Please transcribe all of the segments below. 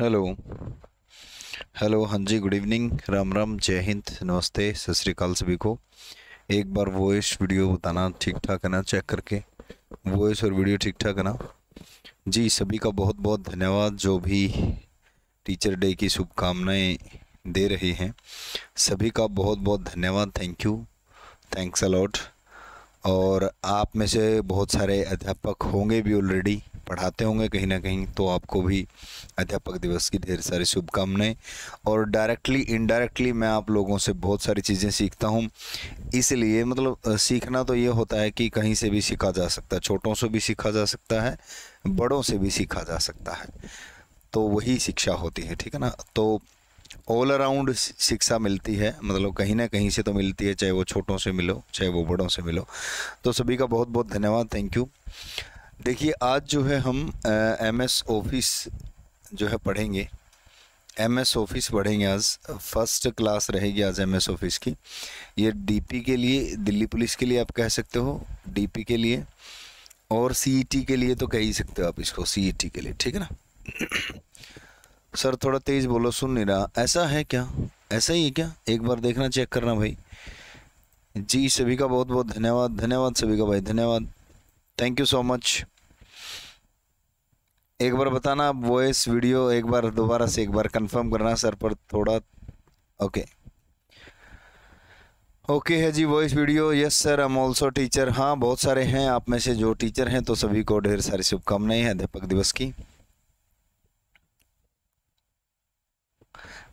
Hello hello हाँ जी good evening Ram Ram जय हिंद नमस्ते सत श्रीकाल सभी को एक बार वॉइस वीडियो बताना ठीक ठाक है ना चेक करके वॉइस और वीडियो ठीक ठाक है ना जी सभी का बहुत बहुत धन्यवाद जो भी टीचर डे की शुभकामनाएं दे रहे हैं सभी का बहुत बहुत धन्यवाद थैंक यू थैंक्स अलॉट और आप में से बहुत सारे अध्यापक होंगे भी ऑलरेडी पढ़ाते होंगे कहीं ना कहीं तो आपको भी अध्यापक दिवस की ढेर सारी शुभकामनाएं और डायरेक्टली इनडायरेक्टली मैं आप लोगों से बहुत सारी चीज़ें सीखता हूँ इसलिए मतलब सीखना तो ये होता है कि कहीं से भी सीखा जा सकता है छोटों से भी सीखा जा सकता है बड़ों से भी सीखा जा सकता है तो वही शिक्षा होती है ठीक है ना तो ऑल अराउंड शिक्षा मिलती है मतलब कहीं ना कहीं से तो मिलती है चाहे वो छोटों से मिलो चाहे वो बड़ों से मिलो तो सभी का बहुत बहुत धन्यवाद थैंक यू देखिए आज जो है हम एम एस ऑफिस जो है पढ़ेंगे एम एस ऑफिस पढ़ेंगे आज फर्स्ट क्लास रहेगी आज एम एस ऑफिस की ये डीपी के लिए दिल्ली पुलिस के लिए आप कह सकते हो डीपी के लिए और सीईटी e के लिए तो कह ही सकते हो आप इसको सीईटी e के लिए ठीक है ना सर थोड़ा तेज़ बोलो सुन नहीं रहा ऐसा है क्या ऐसा ही है क्या एक बार देखना चेक करना भाई जी सभी का बहुत बहुत धन्यवाद धन्यवाद सभी का भाई धन्यवाद थैंक यू सो मच एक बार बताना वॉइस वीडियो एक बार दोबारा से एक बार कंफर्म करना सर पर थोड़ा ओके ओके है जी voice video yes sir am also teacher हाँ बहुत सारे हैं आप में से जो टीचर हैं तो सभी को ढेर सारी शुभकामनाएं हैं अध्यापक दिवस की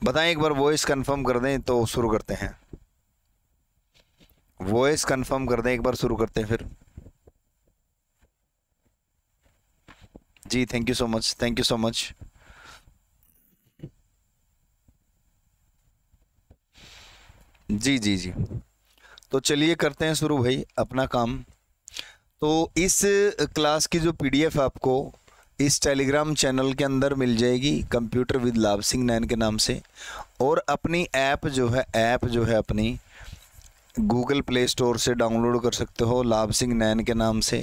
बताएं एक बार वॉइस कंफर्म कर दें तो शुरू करते हैं वॉइस कंफर्म कर दें एक बार शुरू करते हैं फिर जी thank you so much thank you so much जी जी जी तो चलिए करते हैं शुरू भाई अपना काम तो इस क्लास की जो पीडीएफ आपको इस टेलीग्राम चैनल के अंदर मिल जाएगी कंप्यूटर विद लाभ सिंह नैन के नाम से और अपनी ऐप जो है ऐप जो है अपनी गूगल प्ले स्टोर से डाउनलोड कर सकते हो लाभ सिंह नैन के नाम से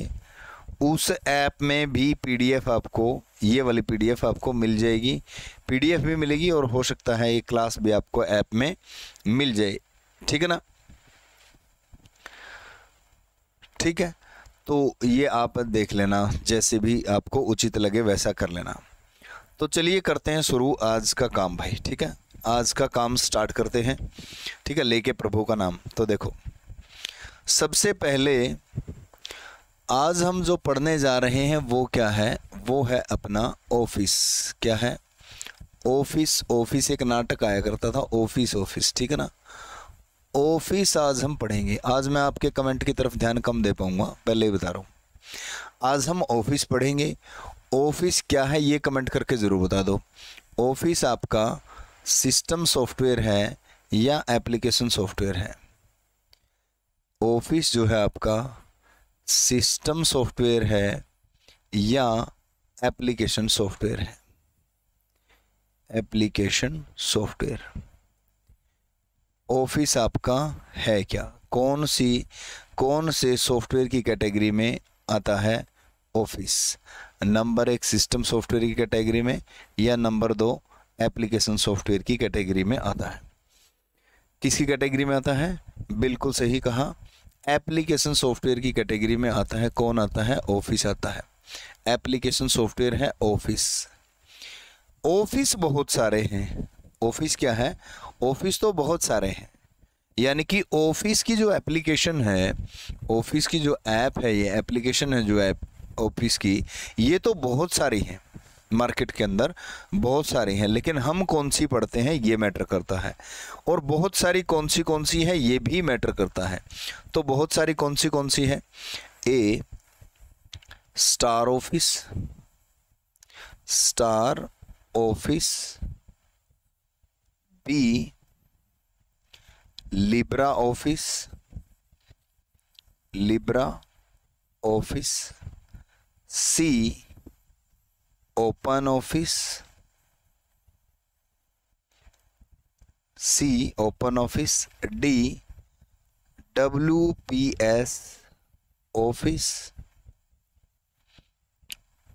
उस ऐप में भी पीडीएफ आपको ये वाली पीडीएफ आपको मिल जाएगी पीडीएफ भी मिलेगी और हो सकता है ये क्लास भी आपको ऐप में मिल जाए ठीक है ना ठीक है तो ये आप देख लेना जैसे भी आपको उचित लगे वैसा कर लेना तो चलिए करते हैं शुरू आज का काम भाई ठीक है आज का काम स्टार्ट करते हैं ठीक है लेके प्रभु का नाम तो देखो सबसे पहले आज हम जो पढ़ने जा रहे हैं वो क्या है वो है अपना ऑफिस क्या है ऑफिस ऑफिस एक नाटक आया करता था ऑफिस ऑफिस ठीक है ना ऑफिस आज हम पढ़ेंगे आज मैं आपके कमेंट की तरफ ध्यान कम दे पाऊंगा पहले ही बता रहा हूँ आज हम ऑफिस पढ़ेंगे ऑफिस क्या है ये कमेंट करके ज़रूर बता दो ऑफिस आपका सिस्टम सॉफ्टवेयर है या एप्लीकेशन सॉफ्टवेयर है ऑफिस जो है आपका सिस्टम सॉफ्टवेयर है या एप्लीकेशन सॉफ्टवेयर है एप्लीकेशन सॉफ्टवेयर ऑफिस आपका है क्या कौन सी कौन से सॉफ्टवेयर की कैटेगरी में आता है ऑफिस नंबर एक सिस्टम सॉफ्टवेयर की कैटेगरी में या नंबर दो एप्लीकेशन सॉफ्टवेयर की कैटेगरी में आता है किसकी कैटेगरी में आता है बिल्कुल सही कहा एप्लीकेशन सॉफ्टवेयर की कैटेगरी में आता है कौन आता है ऑफिस आता है एप्लीकेशन सॉफ्टवेयर है ऑफिस ऑफिस बहुत सारे हैं ऑफिस क्या है ऑफिस तो बहुत सारे हैं यानी कि ऑफिस की जो एप्लीकेशन है ऑफिस की जो ऐप है ये एप्लीकेशन है जो ऐप ऑफिस की ये तो बहुत सारी हैं मार्केट के अंदर बहुत सारी हैं लेकिन हम कौन सी पढ़ते हैं ये मैटर करता है और बहुत सारी कौन सी कौन सी है ये भी मैटर करता है तो बहुत सारी कौन सी कौन सी है A Star Office Star Office B Libre Office Libre Office C open office C open office D WPS office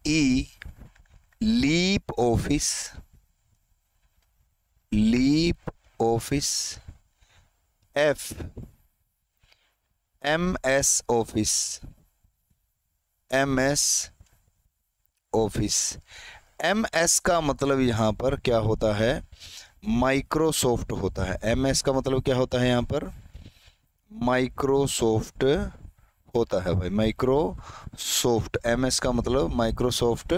E leap office leap office F MS office MS office M S का मतलब यहाँ पर क्या होता है Microsoft होता है M S का मतलब क्या होता है यहाँ पर माइक्रोसॉफ्ट होता है भाई माइक्रोसॉफ्ट एम एस का मतलब माइक्रोसॉफ्ट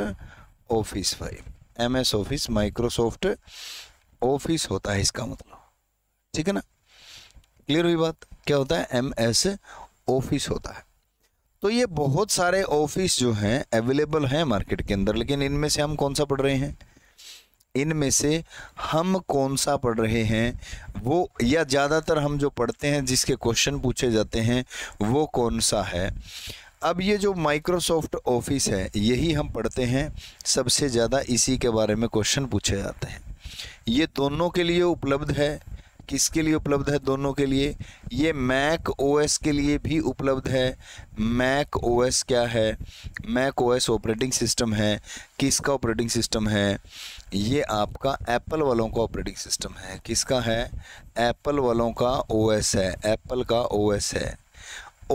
ऑफिस भाई M S office Microsoft Office होता है इसका मतलब ठीक है ना क्लियर हुई बात क्या होता है एम एस ऑफिस होता है तो ये बहुत सारे ऑफिस जो हैं अवेलेबल हैं मार्केट के अंदर लेकिन इनमें से हम कौन सा पढ़ रहे हैं इनमें से हम कौन सा पढ़ रहे हैं वो या ज़्यादातर हम जो पढ़ते हैं जिसके क्वेश्चन पूछे जाते हैं वो कौन सा है अब ये जो माइक्रोसॉफ्ट ऑफिस है यही हम पढ़ते हैं सबसे ज़्यादा इसी के बारे में क्वेश्चन पूछे जाते हैं ये दोनों के लिए उपलब्ध है किसके लिए उपलब्ध है दोनों के लिए ये मैक ओएस के लिए भी उपलब्ध है मैक ओएस क्या है मैक ओएस ऑपरेटिंग सिस्टम है किसका ऑपरेटिंग सिस्टम है ये आपका एप्पल वालों का ऑपरेटिंग सिस्टम है किसका है एप्पल वालों का ओएस है एप्पल का ओएस है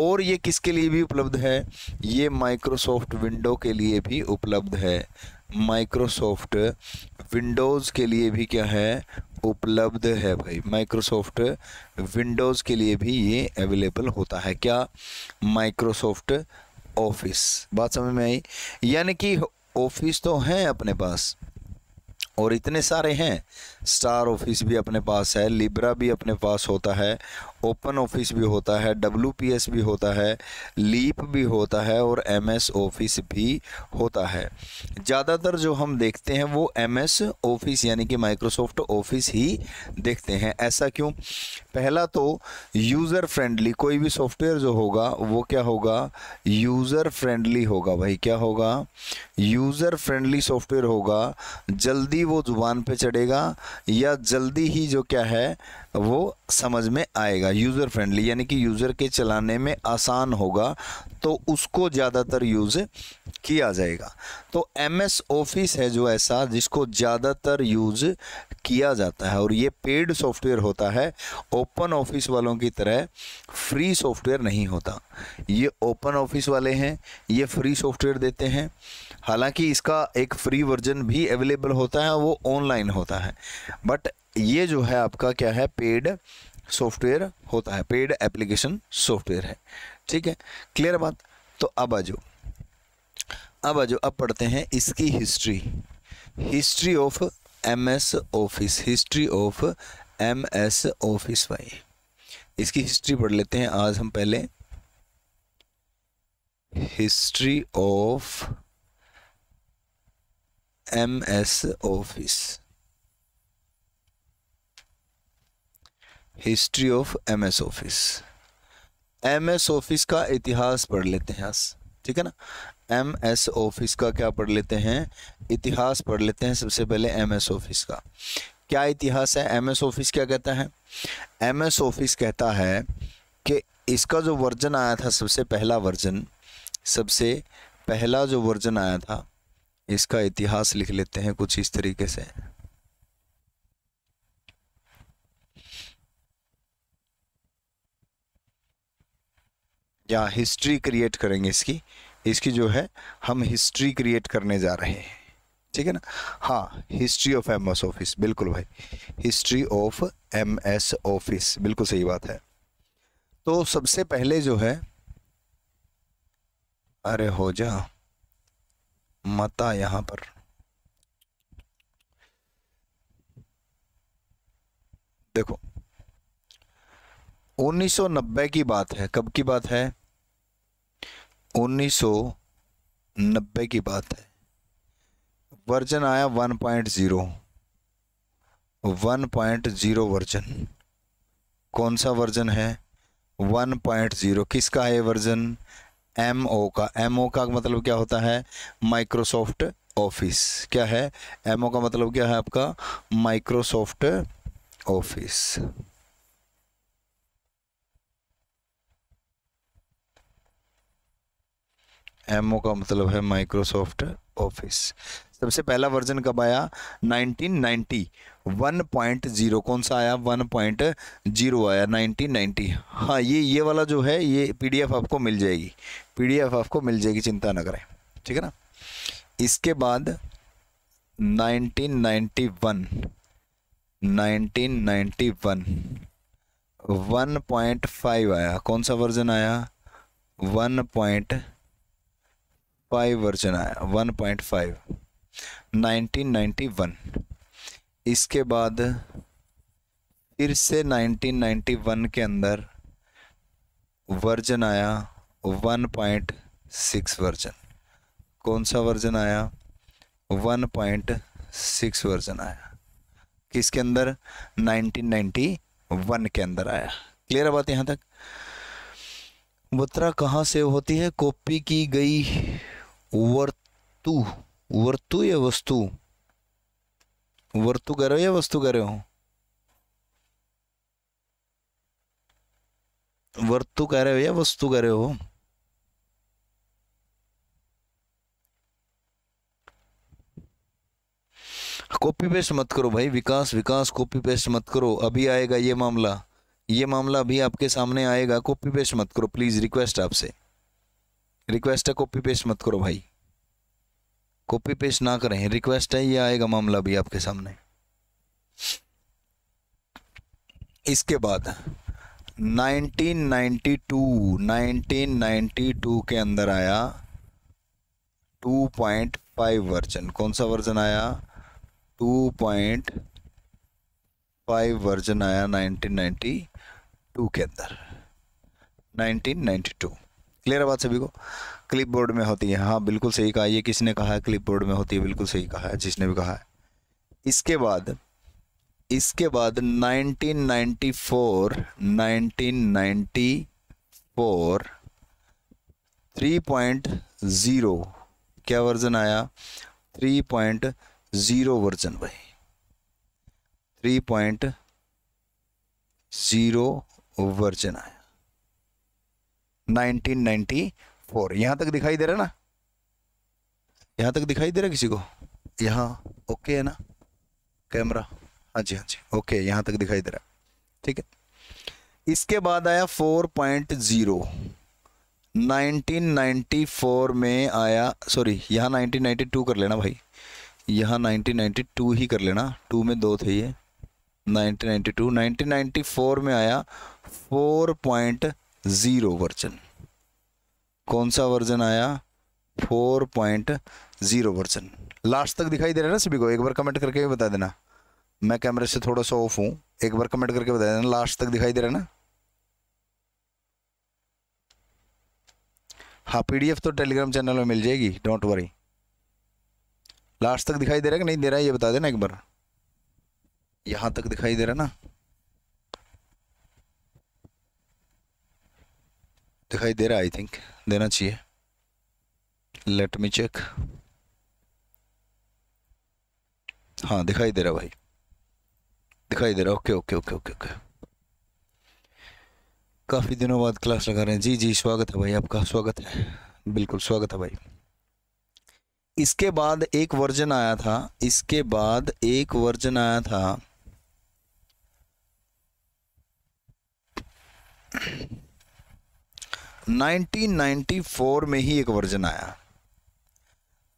और ये किसके लिए भी उपलब्ध है ये माइक्रोसॉफ्ट विंडो के लिए भी उपलब्ध है माइक्रोसॉफ्ट विंडोज़ के लिए भी क्या है उपलब्ध है भाई माइक्रोसॉफ्ट विंडोज़ के लिए भी ये अवेलेबल होता है क्या माइक्रोसॉफ्ट ऑफिस बात समझ में आई यानी कि ऑफिस तो हैं अपने पास और इतने सारे हैं स्टार ऑफिस भी अपने पास है लिब्रा भी अपने पास होता है ओपन ऑफिस भी होता है डब्ल्यू भी होता है लीप भी होता है और एम ऑफिस भी होता है ज़्यादातर जो हम देखते हैं वो एम ऑफिस यानी कि माइक्रोसॉफ्ट ऑफिस ही देखते हैं ऐसा क्यों पहला तो यूज़र फ्रेंडली कोई भी सॉफ्टवेयर जो होगा वो क्या होगा यूज़र फ्रेंडली होगा भाई क्या होगा यूज़र फ्रेंडली सॉफ्टवेयर होगा जल्दी वो ज़ुबान पे चढ़ेगा या जल्दी ही जो क्या है वो समझ में आएगा यूज़र फ्रेंडली यानी कि यूज़र के चलाने में आसान होगा तो उसको ज़्यादातर यूज़ किया जाएगा तो एम एस ऑफिस है जो ऐसा जिसको ज़्यादातर यूज़ किया जाता है और ये पेड सॉफ्टवेयर होता है ओपन ऑफिस वालों की तरह फ्री सॉफ्टवेयर नहीं होता ये ओपन ऑफिस वाले हैं ये फ्री सॉफ्टवेयर देते हैं हालांकि इसका एक फ्री वर्जन भी अवेलेबल होता है वो ऑनलाइन होता है बट ये जो है आपका क्या है पेड सॉफ्टवेयर होता है पेड एप्लीकेशन सॉफ्टवेयर है ठीक है क्लियर बात तो अब आज अब आज अब पढ़ते हैं इसकी history history of M S office history of M S office वाई इसकी हिस्ट्री पढ़ लेते हैं आज हम पहले history of M S office history of M S office M S office का इतिहास पढ़ लेते हैं आज ठीक है ना एम एस ऑफिस का क्या पढ़ लेते हैं इतिहास पढ़ लेते हैं सबसे पहले एम एस ऑफिस का क्या इतिहास है एम एस ऑफिस क्या कहता है एम एस ऑफिस कहता है कि इसका जो वर्जन आया था सबसे पहला वर्जन सबसे पहला जो वर्जन आया था इसका इतिहास लिख लेते हैं कुछ इस तरीके से या हिस्ट्री क्रिएट करेंगे इसकी इसकी जो है हम हिस्ट्री क्रिएट करने जा रहे हैं ठीक है ना हाँ history of M S office बिल्कुल भाई history of M S office बिल्कुल सही बात है तो सबसे पहले जो है अरे हो जा मता यहाँ पर देखो 1990 की बात है कब की बात है 1990 की बात है वर्जन आया 1.0 1.0 वर्जन कौन सा वर्जन है 1.0 किसका है वर्जन एम ओ का एम ओ का मतलब क्या होता है माइक्रोसॉफ्ट ऑफिस क्या है एम ओ का मतलब क्या है आपका माइक्रोसॉफ्ट ऑफिस एम का मतलब है माइक्रोसॉफ्ट ऑफिस सबसे पहला वर्जन कब आया 1990 1.0 कौन सा आया 1.0 आया 1990 हाँ ये ये वाला जो है ये पीडीएफ आपको मिल जाएगी पीडीएफ आपको मिल जाएगी चिंता न करें ठीक है ना इसके बाद 1991 1991 1.5 आया कौन सा वर्जन आया 1.5 फाइव वर्जन आया one point five nineteen ninety one इसके बाद फिर से नाइनटीन नाइन्टी वन के अंदर वर्जन आया वन पॉइंट सिक्स वर्जन कौन सा वर्जन आया वन पॉइंट सिक्स वर्जन आया किसके अंदर नाइनटीन नाइन्टी वन के अंदर आया क्लियर है बात यहाँ तक मुद्रा कहाँ से होती है कॉपी की गई वर्तु वर्तु या वस्तु वर्तु कर रहे हो या वस्तु कर रहे हो वर्तु कर रहे हो या वस्तु कर रहे हो कॉपी पेस्ट मत करो भाई विकास विकास कॉपी पेस्ट मत करो अभी आएगा ये मामला ये मामला अभी आपके सामने आएगा कॉपी पेस्ट मत करो प्लीज़ रिक्वेस्ट आपसे रिक्वेस्ट है कॉपी पेस्ट मत करो भाई कॉपी पेस्ट ना करें रिक्वेस्ट है ये आएगा मामला भी आपके सामने इसके बाद 1992 1992 के अंदर आया 2.5 वर्जन कौन सा वर्जन आया 2.5 वर्जन आया 1992 के अंदर 1992 क्लियर है बात सभी को क्लिप बोर्ड में होती है हाँ बिल्कुल सही कहा ये किसने कहा है क्लिप बोर्ड में होती है बिल्कुल सही कहा है जिसने भी कहा है इसके बाद इसके बाद 1994 1994 क्या वर्जन आया 3.0 वर्जन भाई 3.0 वर्जन आया 1994 यहाँ तक दिखाई दे रहा है ना यहाँ तक दिखाई दे रहा है किसी को यहाँ ओके है ना कैमरा हाँ जी हाँ जी ओके यहाँ तक दिखाई दे रहा ठीक है इसके बाद आया 4.0 1994 में आया सॉरी यहाँ 1992 कर लेना भाई यहाँ 1992 ही कर लेना टू में दो थे ये 1992 1994 में आया ज़ीरो वर्जन कौन सा वर्जन आया four point zero version last तक दिखाई दे रहा है ना सभी को एक बार कमेंट करके भी बता देना मैं कैमरे से थोड़ा सा ऑफ हूँ एक बार कमेंट करके बता देना लास्ट तक दिखाई दे रहा है ना हाँ पीडीएफ तो टेलीग्राम चैनल में मिल जाएगी डोंट वरी लास्ट तक दिखाई दे रहा है कि नहीं दे रहा है ये बता देना एक बार यहाँ तक दिखाई दे रहा है ना दिखाई दे रहा आई थिंक देना चाहिए लेट मी चेक हाँ दिखाई दे रहा भाई दिखाई दे रहा okay okay okay okay okay काफ़ी दिनों बाद क्लास लगा रहे हैं जी जी स्वागत है भाई आपका स्वागत है बिल्कुल स्वागत है भाई इसके बाद एक वर्जन आया था इसके बाद एक वर्जन आया था 1994 में ही एक वर्जन आया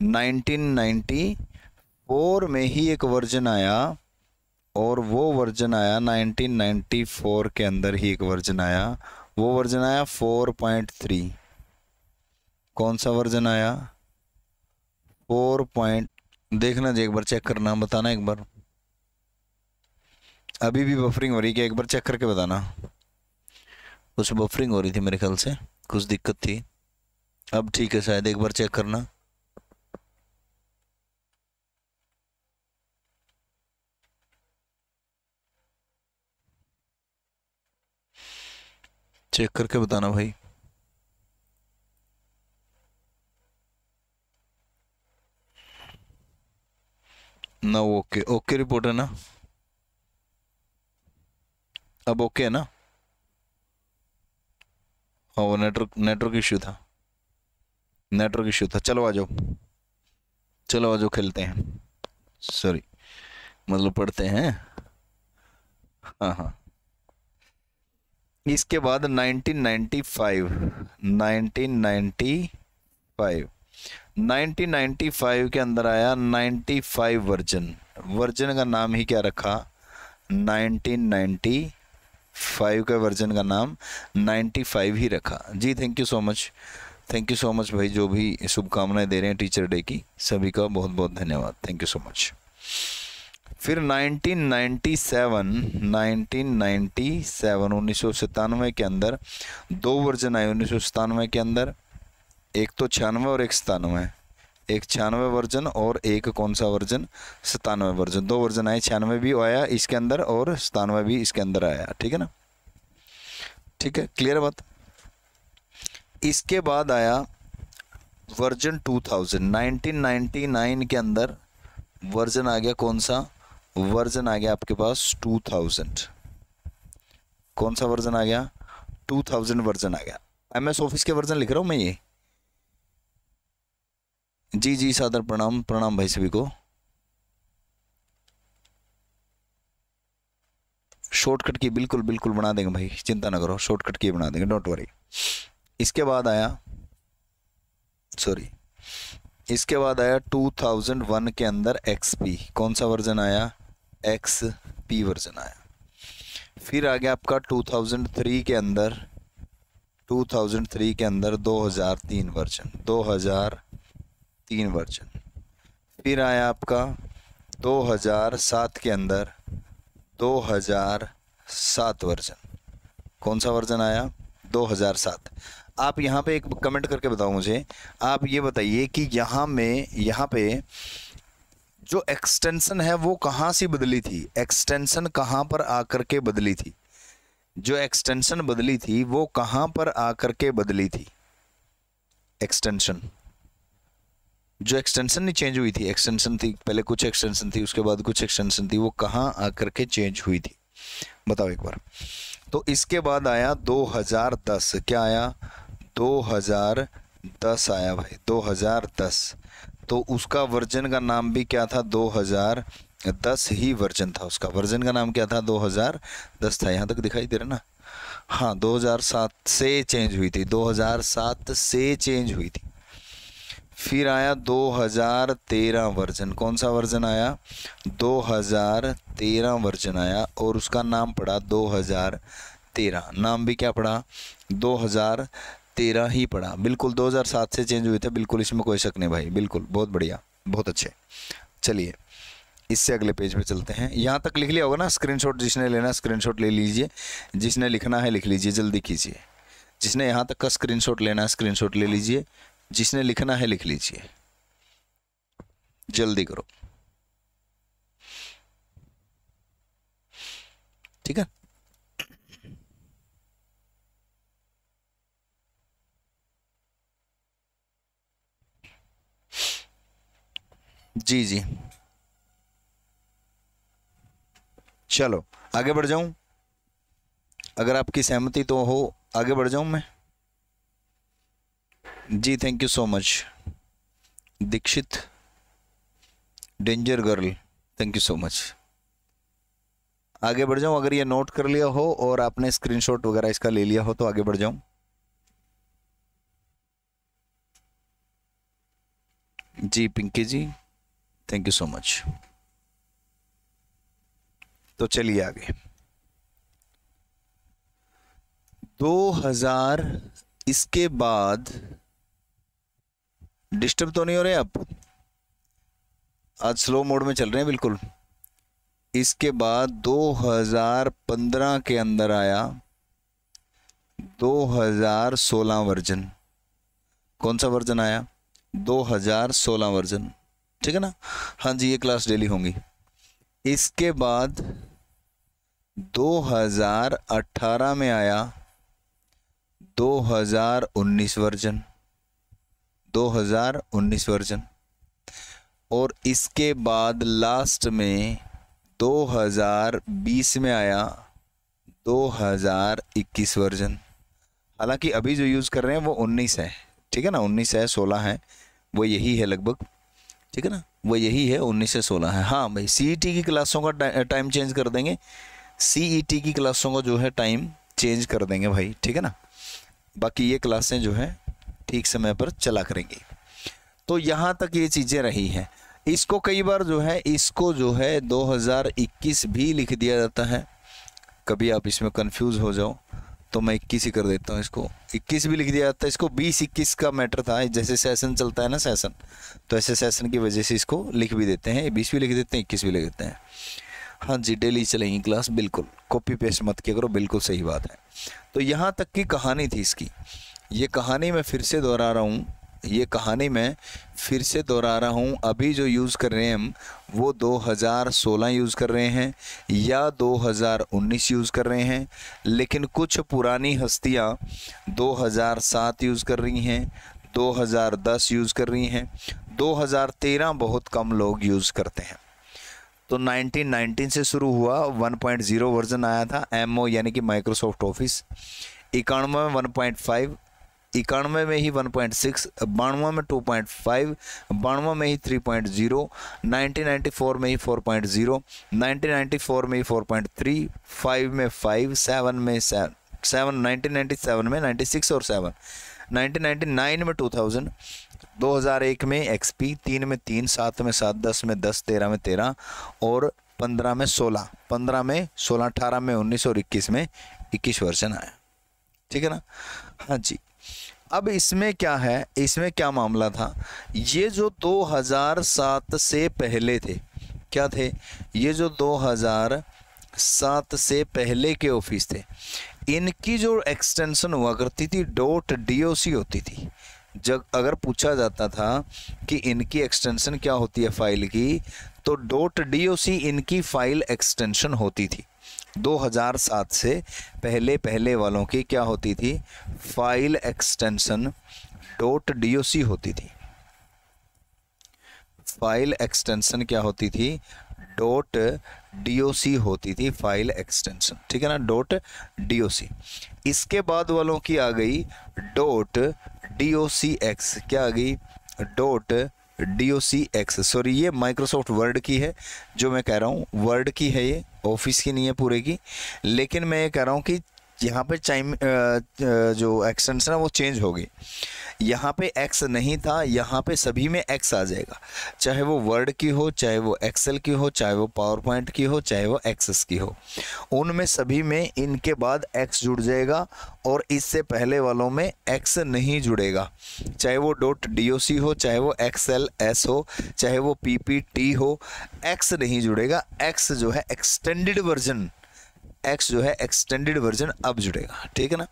1994 में ही एक वर्जन आया और वो वर्जन आया 1994 के अंदर ही एक वर्जन आया वो वर्जन आया 4.3 कौन सा वर्जन आया 4. पॉइंट देखना जी एक बार चेक करना बताना एक बार अभी भी बफरिंग हो रही है क्या एक बार चेक करके बताना कुछ बफरिंग हो रही थी मेरे ख्याल से कुछ दिक्कत थी अब ठीक है शायद एक बार चेक करना चेक करके बताना भाई ना ओके ओके रिपोर्ट है ना अब ओके है ना हाँ वो नेटवर्क नेटवर्क इश्यू था नेटवर्क इश्यू था चलो आ जाओ चलो आ जाओ खेलते हैं सॉरी मतलब पढ़ते हैं हाँ हाँ इसके बाद 1995 1995 1995 के अंदर आया 95 वर्जन वर्जन का नाम ही क्या रखा 1995 फाइव का वर्जन का नाम नाइन्टी फाइव ही रखा जी thank you so much thank you so much भाई जो भी शुभकामनाएं दे रहे हैं टीचर डे की सभी का बहुत बहुत धन्यवाद थैंक यू सो मच फिर 1997 1997 उन्नीस के अंदर दो वर्जन आए उन्नीस के अंदर एक तो छियानवे और एक सतानवे एक छियानवे वर्जन और एक कौन सा वर्जन सतानवे वर्जन दो वर्जन आए छियानवे भी आया इसके अंदर और सतानवे भी इसके अंदर आया ठीक है ना ठीक है क्लियर बात इसके बाद आया वर्जन 2000 1999 के अंदर वर्जन आ गया कौन सा वर्जन आ गया आपके पास 2000 कौन सा वर्जन आ गया 2000 वर्जन आ गया एमएस ऑफिस के वर्जन लिख रहा हूँ मैं ये जी जी सादर प्रणाम प्रणाम भाई सभी को शॉर्टकट की बिल्कुल बिल्कुल बना देंगे भाई चिंता ना करो शॉर्टकट की बना देंगे डोंट वरी इसके बाद आया सॉरी इसके बाद आया 2001 के अंदर XP कौन सा वर्जन आया एक्स पी वर्जन आया फिर आ गया आपका 2003 के अंदर 2003 के अंदर 2003 वर्जन तीन वर्जन फिर आया आपका 2007 के अंदर 2007 वर्जन कौन सा वर्जन आया 2007 आप यहाँ पे एक कमेंट करके बताओ मुझे आप ये बताइए कि यहाँ में यहाँ पे जो एक्सटेंशन है वो कहाँ से बदली थी एक्सटेंशन कहाँ पर आकर के बदली थी जो एक्सटेंशन बदली थी वो कहाँ पर आकर के बदली थी एक्सटेंशन जो एक्सटेंशन नहीं चेंज हुई थी एक्सटेंशन थी पहले कुछ एक्सटेंशन थी उसके बाद कुछ एक्सटेंशन थी वो कहाँ आकर के चेंज हुई थी बताओ एक बार तो इसके बाद आया 2010 क्या आया 2010 आया भाई 2010 तो उसका वर्जन का नाम भी क्या था 2010 ही वर्जन था उसका वर्जन का नाम क्या था 2010 था यहाँ तक दिखाई दे रहा ना हाँ 2007 से चेंज हुई थी 2007 से चेंज हुई थी फिर आया 2013 वर्जन कौन सा वर्जन आया 2013 वर्जन आया और उसका नाम पड़ा 2013 नाम भी क्या पड़ा 2013 ही पड़ा बिल्कुल 2007 से चेंज हुए थे बिल्कुल इसमें कोई शक नहीं भाई बिल्कुल बहुत बढ़िया बहुत अच्छे चलिए इससे अगले पेज पे चलते हैं यहाँ तक लिख लिया होगा ना स्क्रीनशॉट जिसने लेना स्क्रीनशॉट ले लीजिए जिसने लिखना है लिख लीजिए जल्दी कीजिए जिसने यहाँ तक का स्क्रीनशॉट लेना है स्क्रीनशॉट ले लीजिए जिसने लिखना है लिख लीजिए जल्दी करो ठीक है जी जी चलो आगे बढ़ जाऊं अगर आपकी सहमति तो हो आगे बढ़ जाऊं मैं जी thank you so much Dikshit danger girl thank you so much आगे बढ़ जाऊं अगर ये नोट कर लिया हो और आपने स्क्रीनशॉट वगैरह इसका ले लिया हो तो आगे बढ़ जाऊं जी Pinky ji thank you so much तो चलिए आगे 2000 इसके बाद डिस्टर्ब तो नहीं हो रहे आप आज स्लो मोड में चल रहे हैं बिल्कुल इसके बाद 2015 के अंदर आया 2016 वर्जन कौन सा वर्जन आया 2016 वर्जन ठीक है ना हाँ जी ये क्लास डेली होंगी इसके बाद 2018 में आया 2019 वर्जन 2019 वर्जन और इसके बाद लास्ट में 2020 में आया 2021 वर्जन हालांकि अभी जो यूज़ कर रहे हैं वो 19 है ठीक है ना 19 है 16 है वो यही है लगभग ठीक है ना वो यही है 19 से 16 है हाँ भाई सी e की क्लासों का टाइम चेंज कर देंगे सी e की क्लासों का जो है टाइम चेंज कर देंगे भाई ठीक है ना बाकी ये क्लासें जो है ठीक समय पर चला करेंगे तो यहाँ तक ये चीज़ें रही हैं इसको कई बार जो है इसको जो है 2021 भी लिख दिया जाता है कभी आप इसमें कंफ्यूज हो जाओ तो मैं इक्कीस ही कर देता हूँ इसको इक्कीस भी लिख दिया जाता है इसको बीस इक्कीस का मैटर था जैसे सेशन चलता है ना सेशन तो ऐसे सेशन की वजह से इसको लिख भी देते हैं बीस भी लिख देते हैं इक्कीस भी लिख देते हैं हाँ जी डेली चलेंगी क्लास बिल्कुल कॉपी पेस्ट मत किया करो बिल्कुल सही बात है तो यहाँ तक की कहानी थी इसकी ये कहानी मैं फिर से दोहरा रहा हूँ ये कहानी मैं फिर से दोहरा रहा हूँ अभी जो यूज़ कर रहे हैं हम वो 2016 यूज़ कर रहे हैं या 2019 यूज़ कर रहे हैं लेकिन कुछ पुरानी हस्तियाँ 2007 यूज़ कर रही हैं 2010 यूज़ कर रही हैं 2013 बहुत कम लोग यूज़ करते हैं तो 1919 से शुरू हुआ 1.0 वर्जन आया था एम यानी कि माइक्रोसॉफ्ट ऑफिस इक्यानवे वन पॉइंट फाइव इक्यानवे में ही 1.6 पॉइंट सिक्स बानवे में 2.5 पॉइंट फाइव बानवे में ही 3.0 point zero nineteen ninety four में ही 4.0 point zero nineteen ninety four में ही 4.3 पॉइंट थ्री फाइव में फाइव सेवन में सेवन नाइनटीन नाइन्टी सेवन में नाइन्टी सिक्स और सेवन नाइनटीन नाइन्टी नाइन में टू थाउजेंड 2001 में एक्सपी तीन में तीन सात में सात दस में दस तेरह में तेरह और पंद्रह में सोलह पंद्रह में सोलह अठारह में उन्नीस और इक्कीस में इक्कीस वर्षन आया ठीक है ना हाँ जी अब इसमें क्या है इसमें क्या मामला था ये जो 2007 से पहले थे क्या थे ये जो 2007 से पहले के ऑफिस थे इनकी जो एक्सटेंशन हुआ करती थी डॉट डीओसी होती थी जब अगर पूछा जाता था कि इनकी एक्सटेंशन क्या होती है फ़ाइल की तो डॉट डीओसी इनकी फ़ाइल एक्सटेंशन होती थी 2007 से पहले पहले वालों की क्या होती थी फाइल एक्सटेंशन डॉट डी होती थी फाइल एक्सटेंशन क्या होती थी डॉट डी होती थी फाइल एक्सटेंशन ठीक है ना डॉट डी इसके बाद वालों की आ गई डॉट डी क्या आ गई dot D O C X sorry ये माइक्रोसॉफ्ट वर्ड की है जो मैं कह रहा हूँ वर्ड की है ये ऑफिस की नहीं है पूरे की लेकिन मैं ये कह रहा हूँ कि यहाँ पे चाइम जो एक्सटेंशन है वो चेंज होगी यहाँ पे एक्स नहीं था यहाँ पे सभी में एक्स आ जाएगा चाहे वो वर्ड की हो चाहे वो एक्सेल की हो चाहे वो पावर पॉइंट की हो चाहे वो एक्सेस की हो उनमें सभी में इनके बाद एक्स जुड़ जाएगा और इससे पहले वालों में एक्स नहीं जुड़ेगा चाहे वो डॉट डी ओ सी हो चाहे वो एक्सएल एस हो चाहे वो पी पी टी हो एक्स नहीं जुड़ेगा एक्स जो है एक्सटेंडेड वर्जन एक्स जो है एक्सटेंडेड वर्जन अब जुड़ेगा ठीक है ना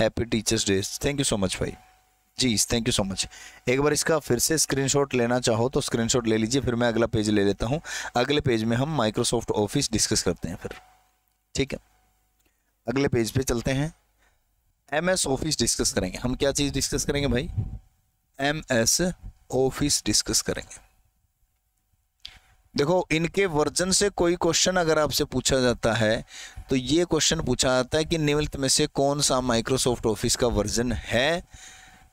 happy teachers day thank you so much भाई जी थैंक यू सो मच एक बार इसका फिर से स्क्रीनशॉट लेना चाहो तो स्क्रीनशॉट ले लीजिए फिर मैं अगला पेज ले लेता हूँ अगले पेज में हम माइक्रोसॉफ्ट ऑफिस डिस्कस करते हैं फिर ठीक है अगले पेज पे चलते हैं एम एस ऑफिस डिस्कस करेंगे हम क्या चीज़ डिस्कस करेंगे भाई एम एस ऑफिस डिस्कस करेंगे देखो इनके वर्जन से कोई क्वेश्चन अगर आपसे पूछा जाता है तो ये क्वेश्चन पूछा जाता है कि निम्नलिखित में से कौन सा माइक्रोसॉफ्ट ऑफिस का वर्जन है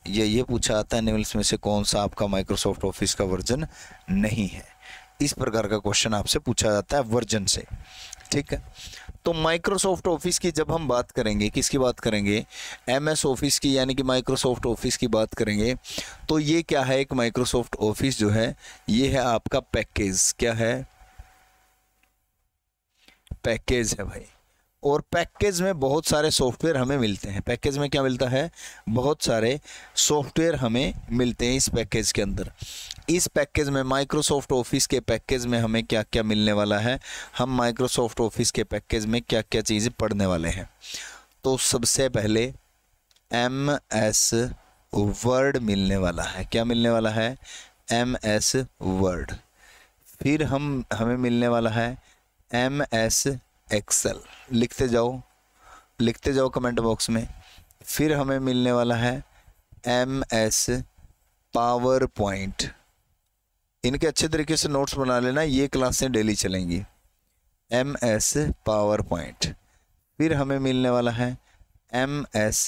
या ये पूछा जाता है निम्नलिखित में से कौन सा आपका माइक्रोसॉफ्ट ऑफिस का वर्जन नहीं है इस प्रकार का क्वेश्चन आपसे पूछा जाता है वर्जन से ठीक है तो माइक्रोसॉफ्ट ऑफिस की जब हम बात करेंगे किसकी बात करेंगे एम एस ऑफिस की यानी कि माइक्रोसॉफ्ट ऑफिस की बात करेंगे तो ये क्या है एक माइक्रोसॉफ्ट ऑफिस जो है ये है आपका पैकेज क्या है पैकेज है भाई और पैकेज में बहुत सारे सॉफ्टवेयर हमें मिलते हैं पैकेज में क्या मिलता है बहुत सारे सॉफ्टवेयर हमें मिलते हैं इस पैकेज के अंदर इस पैकेज में माइक्रोसॉफ्ट ऑफिस के पैकेज में हमें क्या क्या मिलने वाला है हम माइक्रोसॉफ्ट ऑफिस के पैकेज में क्या क्या चीज़ें पढ़ने वाले हैं तो सबसे पहले एम एस वर्ड मिलने वाला है क्या मिलने वाला है एम एस वर्ड फिर हम हमें मिलने वाला है एम एस एक्सेल लिखते जाओ लिखते जाओ कमेंट बॉक्स में फिर हमें मिलने वाला है एम एस पावर पॉइंट इनके अच्छे तरीके से नोट्स बना लेना ये क्लासें डेली चलेंगी एम एस पावर पॉइंट फिर हमें मिलने वाला है एम एस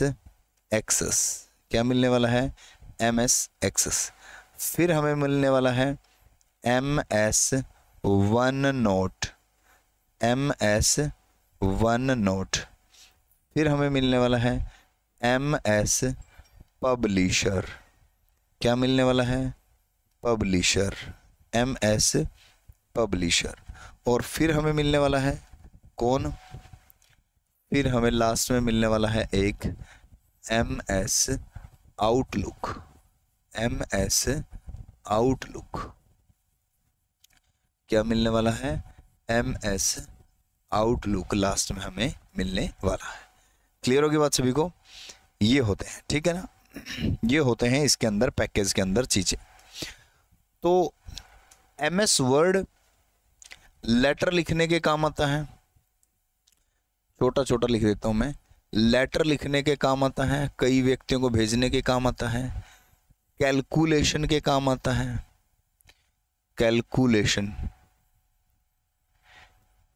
एक्सेस क्या मिलने वाला है एम एस एक्सेस फिर हमें मिलने वाला है M S OneNote M S OneNote फिर हमें मिलने वाला है एम एस पब्लिशर क्या मिलने वाला है पब्लिशर एम एस पब्लिशर और फिर हमें मिलने वाला है कौन फिर हमें लास्ट में मिलने वाला है एक M S Outlook M S Outlook क्या मिलने वाला है एम एस आउटलुक लास्ट में हमें मिलने वाला है क्लियर होगी बात सभी को ये होते हैं ठीक है ना ये होते हैं इसके अंदर पैकेज के अंदर चीज़ें तो एम एस वर्ड लेटर लिखने के काम आता है छोटा छोटा लिख देता हूं मैं लेटर लिखने के काम आता है कई व्यक्तियों को भेजने के काम आता है कैलकुलेशन के काम आता है कैलकुलेशन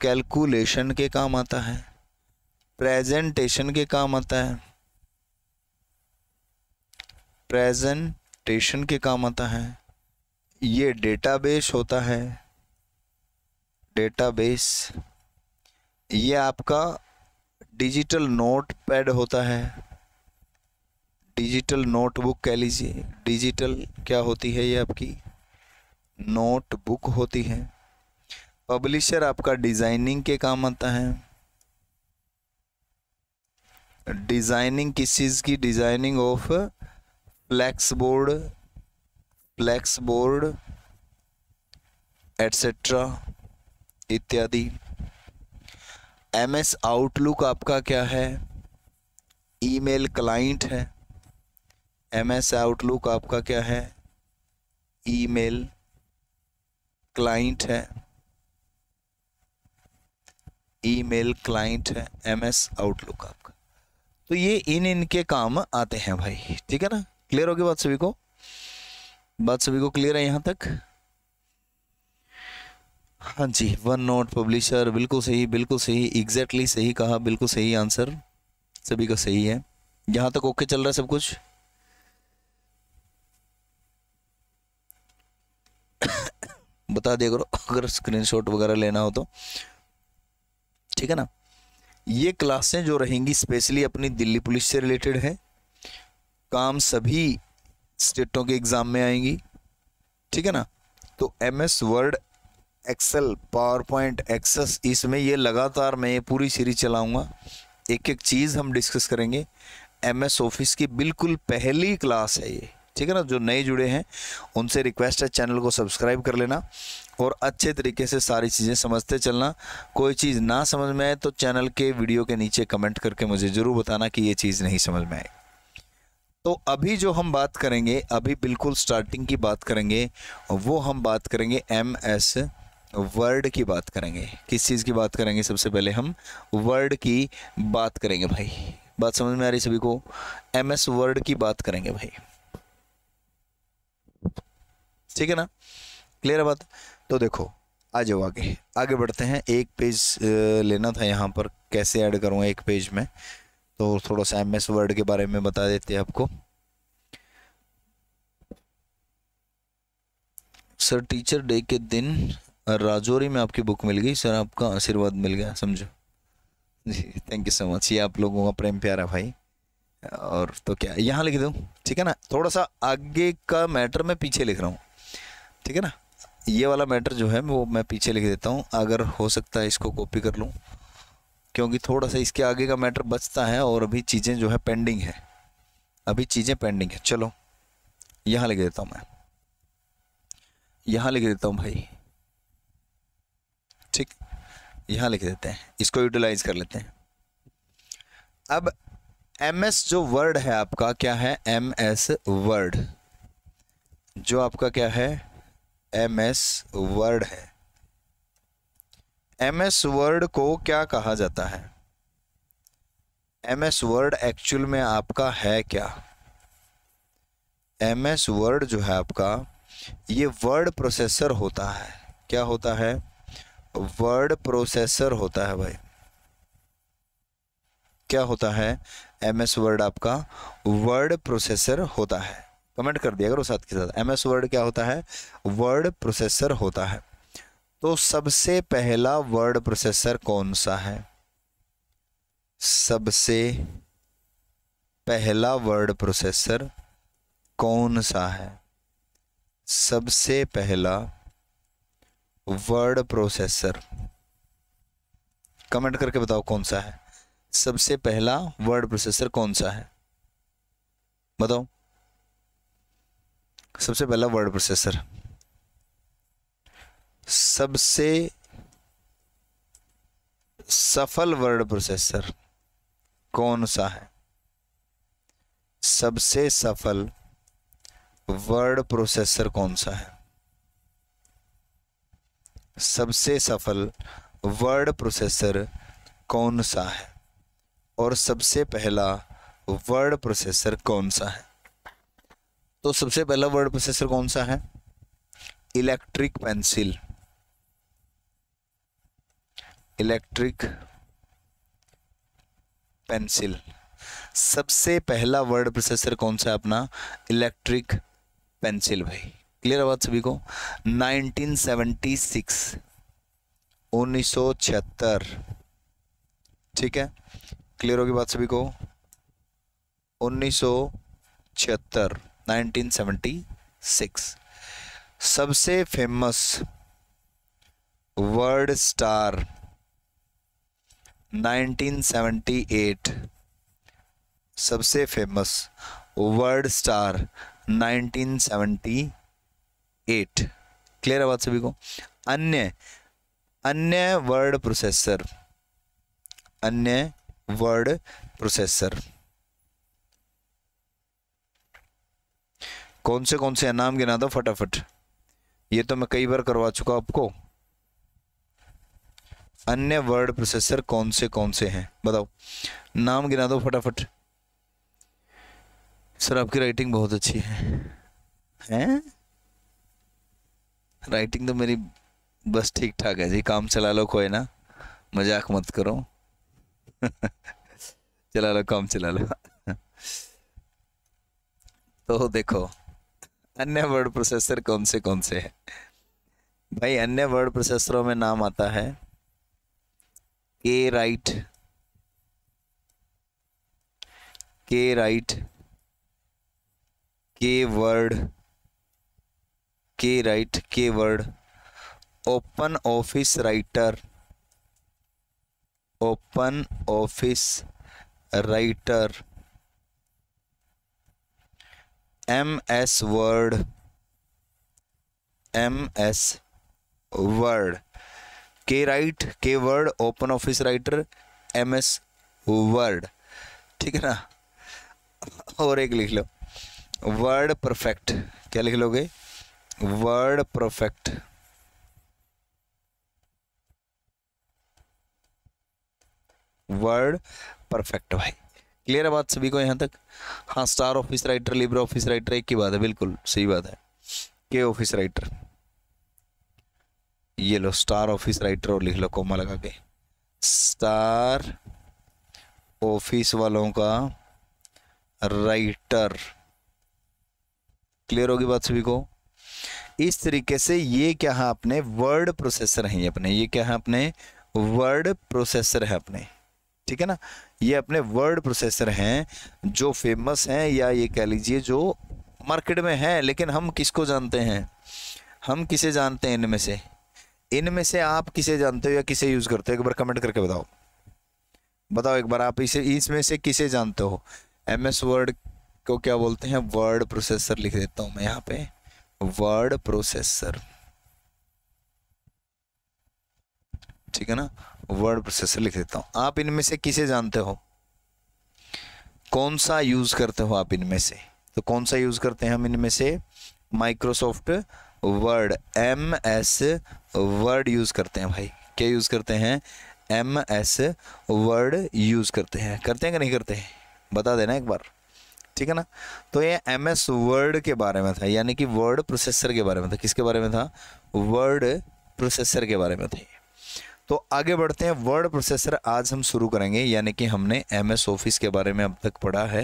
कैलकुलेशन के काम आता है प्रेजेंटेशन के काम आता है प्रेजेंटेशन के काम आता है ये डेटाबेस होता है डेटाबेस ये आपका डिजिटल नोट पैड होता है डिजिटल नोटबुक कह लीजिए डिजिटल क्या होती है ये आपकी नोटबुक होती है पब्लिशर आपका डिज़ाइनिंग के काम आता है डिज़ाइनिंग किस चीज़ की designing of flex board flex board etcetera इत्यादि एम एस आउटलुक आपका क्या है ईमेल क्लाइंट है एम एस आउटलुक आपका क्या है ईमेल क्लाइंट है ईमेल क्लाइंट है एमएस आउटलुक आपका तो ये इन इनके काम आते हैं भाई ठीक है ना क्लियर होगी बात सभी को बात सभी को क्लियर है यहाँ तक हाँ जी वन नोट पब्लिशर बिल्कुल सही बिल्कुल सही एग्जैक्टली सही कहा बिल्कुल सही आंसर सभी का सही है यहाँ तक ओके चल रहा है सब कुछ बता दिया करो अगर स्क्रीनशॉट वगैरह लेना हो तो ठीक है ना ये क्लासें जो रहेंगी स्पेशली अपनी दिल्ली पुलिस से रिलेटेड है काम सभी स्टेटों के एग्ज़ाम में आएंगी ठीक है ना तो M S Word Excel PowerPoint Access इसमें ये लगातार मैं ये पूरी सीरीज चलाऊंगा एक एक चीज़ हम डिस्कस करेंगे एम एस ऑफिस की बिल्कुल पहली क्लास है ये ठीक है ना जो नए जुड़े हैं उनसे रिक्वेस्ट है चैनल को सब्सक्राइब कर लेना और अच्छे तरीके से सारी चीज़ें समझते चलना कोई चीज़ ना समझ में आए तो चैनल के वीडियो के नीचे कमेंट करके मुझे ज़रूर बताना कि ये चीज़ नहीं समझ में आई तो अभी जो हम बात करेंगे अभी बिल्कुल स्टार्टिंग की बात करेंगे वो हम बात करेंगे एम एस वर्ड की बात करेंगे किस चीज़ की बात करेंगे सबसे पहले हम वर्ड की बात करेंगे भाई बात समझ में आ रही सभी को एम एस वर्ड की बात करेंगे भाई ठीक है ना क्लियर है बात तो देखो आ जाओ आगे आगे बढ़ते हैं एक पेज लेना था यहाँ पर कैसे ऐड करूँ एक पेज में तो थोड़ा सा एम एस वर्ड के बारे में बता देते हैं आपको सर टीचर डे के दिन राजौरी में आपकी बुक मिल गई सर आपका आशीर्वाद मिल गया समझो जी थैंक यू सो मच ये आप लोगों का प्रेम प्यारा भाई और तो क्या यहाँ लिख दूँ ठीक है ना थोड़ा सा आगे का मैटर मैं पीछे लिख रहा हूँ ठीक है ना ये वाला मैटर जो है वो मैं पीछे लिख देता हूँ अगर हो सकता है इसको कॉपी कर लूँ क्योंकि थोड़ा सा इसके आगे का मैटर बचता है और अभी चीज़ें जो है पेंडिंग है अभी चीज़ें पेंडिंग है चलो यहाँ लिख देता हूँ मैं यहाँ लिख देता हूँ भाई ठीक यहाँ लिख देते हैं इसको यूटिलाइज कर लेते हैं अब एम एस जो वर्ड है आपका क्या है एम एस वर्ड जो आपका क्या है एम एस वर्ड है एम एस वर्ड को क्या कहा जाता है एम एस वर्ड एक्चुअल में आपका है क्या एम एस वर्ड जो है आपका ये वर्ड प्रोसेसर होता है क्या होता है वर्ड प्रोसेसर होता है भाई क्या होता है एम एस वर्ड आपका वर्ड प्रोसेसर होता है कमेंट कर दिया करो साथ के साथ एम एस वर्ड क्या होता है वर्ड प्रोसेसर होता है तो सबसे पहला वर्ड प्रोसेसर कौन सा है सबसे पहला वर्ड प्रोसेसर कौन सा है सबसे पहला वर्ड प्रोसेसर कमेंट करके बताओ कौन सा है सबसे पहला वर्ड प्रोसेसर कौन सा है बताओ सबसे पहला वर्ड प्रोसेसर सबसे सफल वर्ड प्रोसेसर कौन सा है सबसे सफल वर्ड प्रोसेसर कौन सा है सबसे सफल वर्ड प्रोसेसर कौन सा है और सबसे पहला वर्ड प्रोसेसर कौन सा है तो सबसे पहला वर्ड प्रोसेसर कौन सा है इलेक्ट्रिक पेंसिल इलेक्ट्रिक पेंसिल सबसे पहला वर्ड प्रोसेसर कौन सा है अपना इलेक्ट्रिक पेंसिल भाई क्लियर आवाज सभी को 1976 1976 ठीक है क्लियर होगी बात सभी को उन्नीस 1976 सबसे फेमस वर्ल्ड स्टार 1978 सबसे फेमस वर्ल्ड स्टार 1978 क्लियर है बात सभी को अन्य अन्य वर्ड प्रोसेसर अन्य वर्ड प्रोसेसर कौन से कौन से नाम गिना दो फटाफट ये तो मैं कई बार करवा चुका आपको अन्य वर्ड प्रोसेसर कौन से कौन से हैं बताओ नाम गिना दो फटाफट सर आपकी राइटिंग बहुत अच्छी है हैं राइटिंग तो मेरी बस ठीक ठाक है जी काम चला लो कोई ना मजाक मत करो चला लो काम चला लो तो देखो अन्य वर्ड प्रोसेसर कौन से कौन से हैं भाई अन्य वर्ड प्रोसेसरों में नाम आता है के राइट के राइट के वर्ड के राइट के word Open Office Writer Open Office Writer M S Word M S Word के राइट के word Open Office Writer M S Word ठीक है ना और एक लिख लो वर्ड परफेक्ट क्या लिख लोगे वर्ड परफेक्ट वर्ड परफेक्ट भाई क्लियर है बात सभी को यहाँ तक हाँ Star Office Writer Libre Office Writer एक की बात है बिल्कुल सही बात है के ऑफिस राइटर ये लो स्टार ऑफिस राइटर और लिख लो कोमा लगा के स्टार ऑफिस वालों का राइटर क्लियर होगी बात सभी को इस तरीके से ये क्या है अपने वर्ड प्रोसेसर हैं अपने ये क्या है अपने वर्ड प्रोसेसर है अपने ठीक है ना ये अपने वर्ड प्रोसेसर हैं जो फेमस हैं या ये कह लीजिए जो मार्केट में हैं लेकिन हम किसको जानते हैं हम किसे जानते हैं इनमें से इनमें से आप किसे जानते हो या किसे यूज़ करते हो एक बार कमेंट करके बताओ बताओ एक बार आप इसे इसमें से किसे जानते हो एम एस वर्ड को क्या बोलते हैं वर्ड प्रोसेसर लिख देता हूँ मैं यहाँ पे वर्ड प्रोसेसर ठीक है ना वर्ड प्रोसेसर लिख देता हूँ आप इनमें से किसे जानते हो कौन सा यूज़ करते हो आप इनमें से तो कौन सा यूज़ करते हैं हम इनमें से Microsoft Word M S Word use करते हैं भाई क्या यूज़ करते हैं एम एस वर्ड यूज़ करते हैं करते हैं कि नहीं करते हैं बता देना एक बार ठीक है ना तो ये एम एस वर्ड के बारे में था यानी कि वर्ड प्रोसेसर के बारे में था किसके बारे में था वर्ड प्रोसेसर के बारे में था तो आगे बढ़ते हैं वर्ड प्रोसेसर आज हम शुरू करेंगे यानी कि हमने एम एस ऑफिस के बारे में अब तक पढ़ा है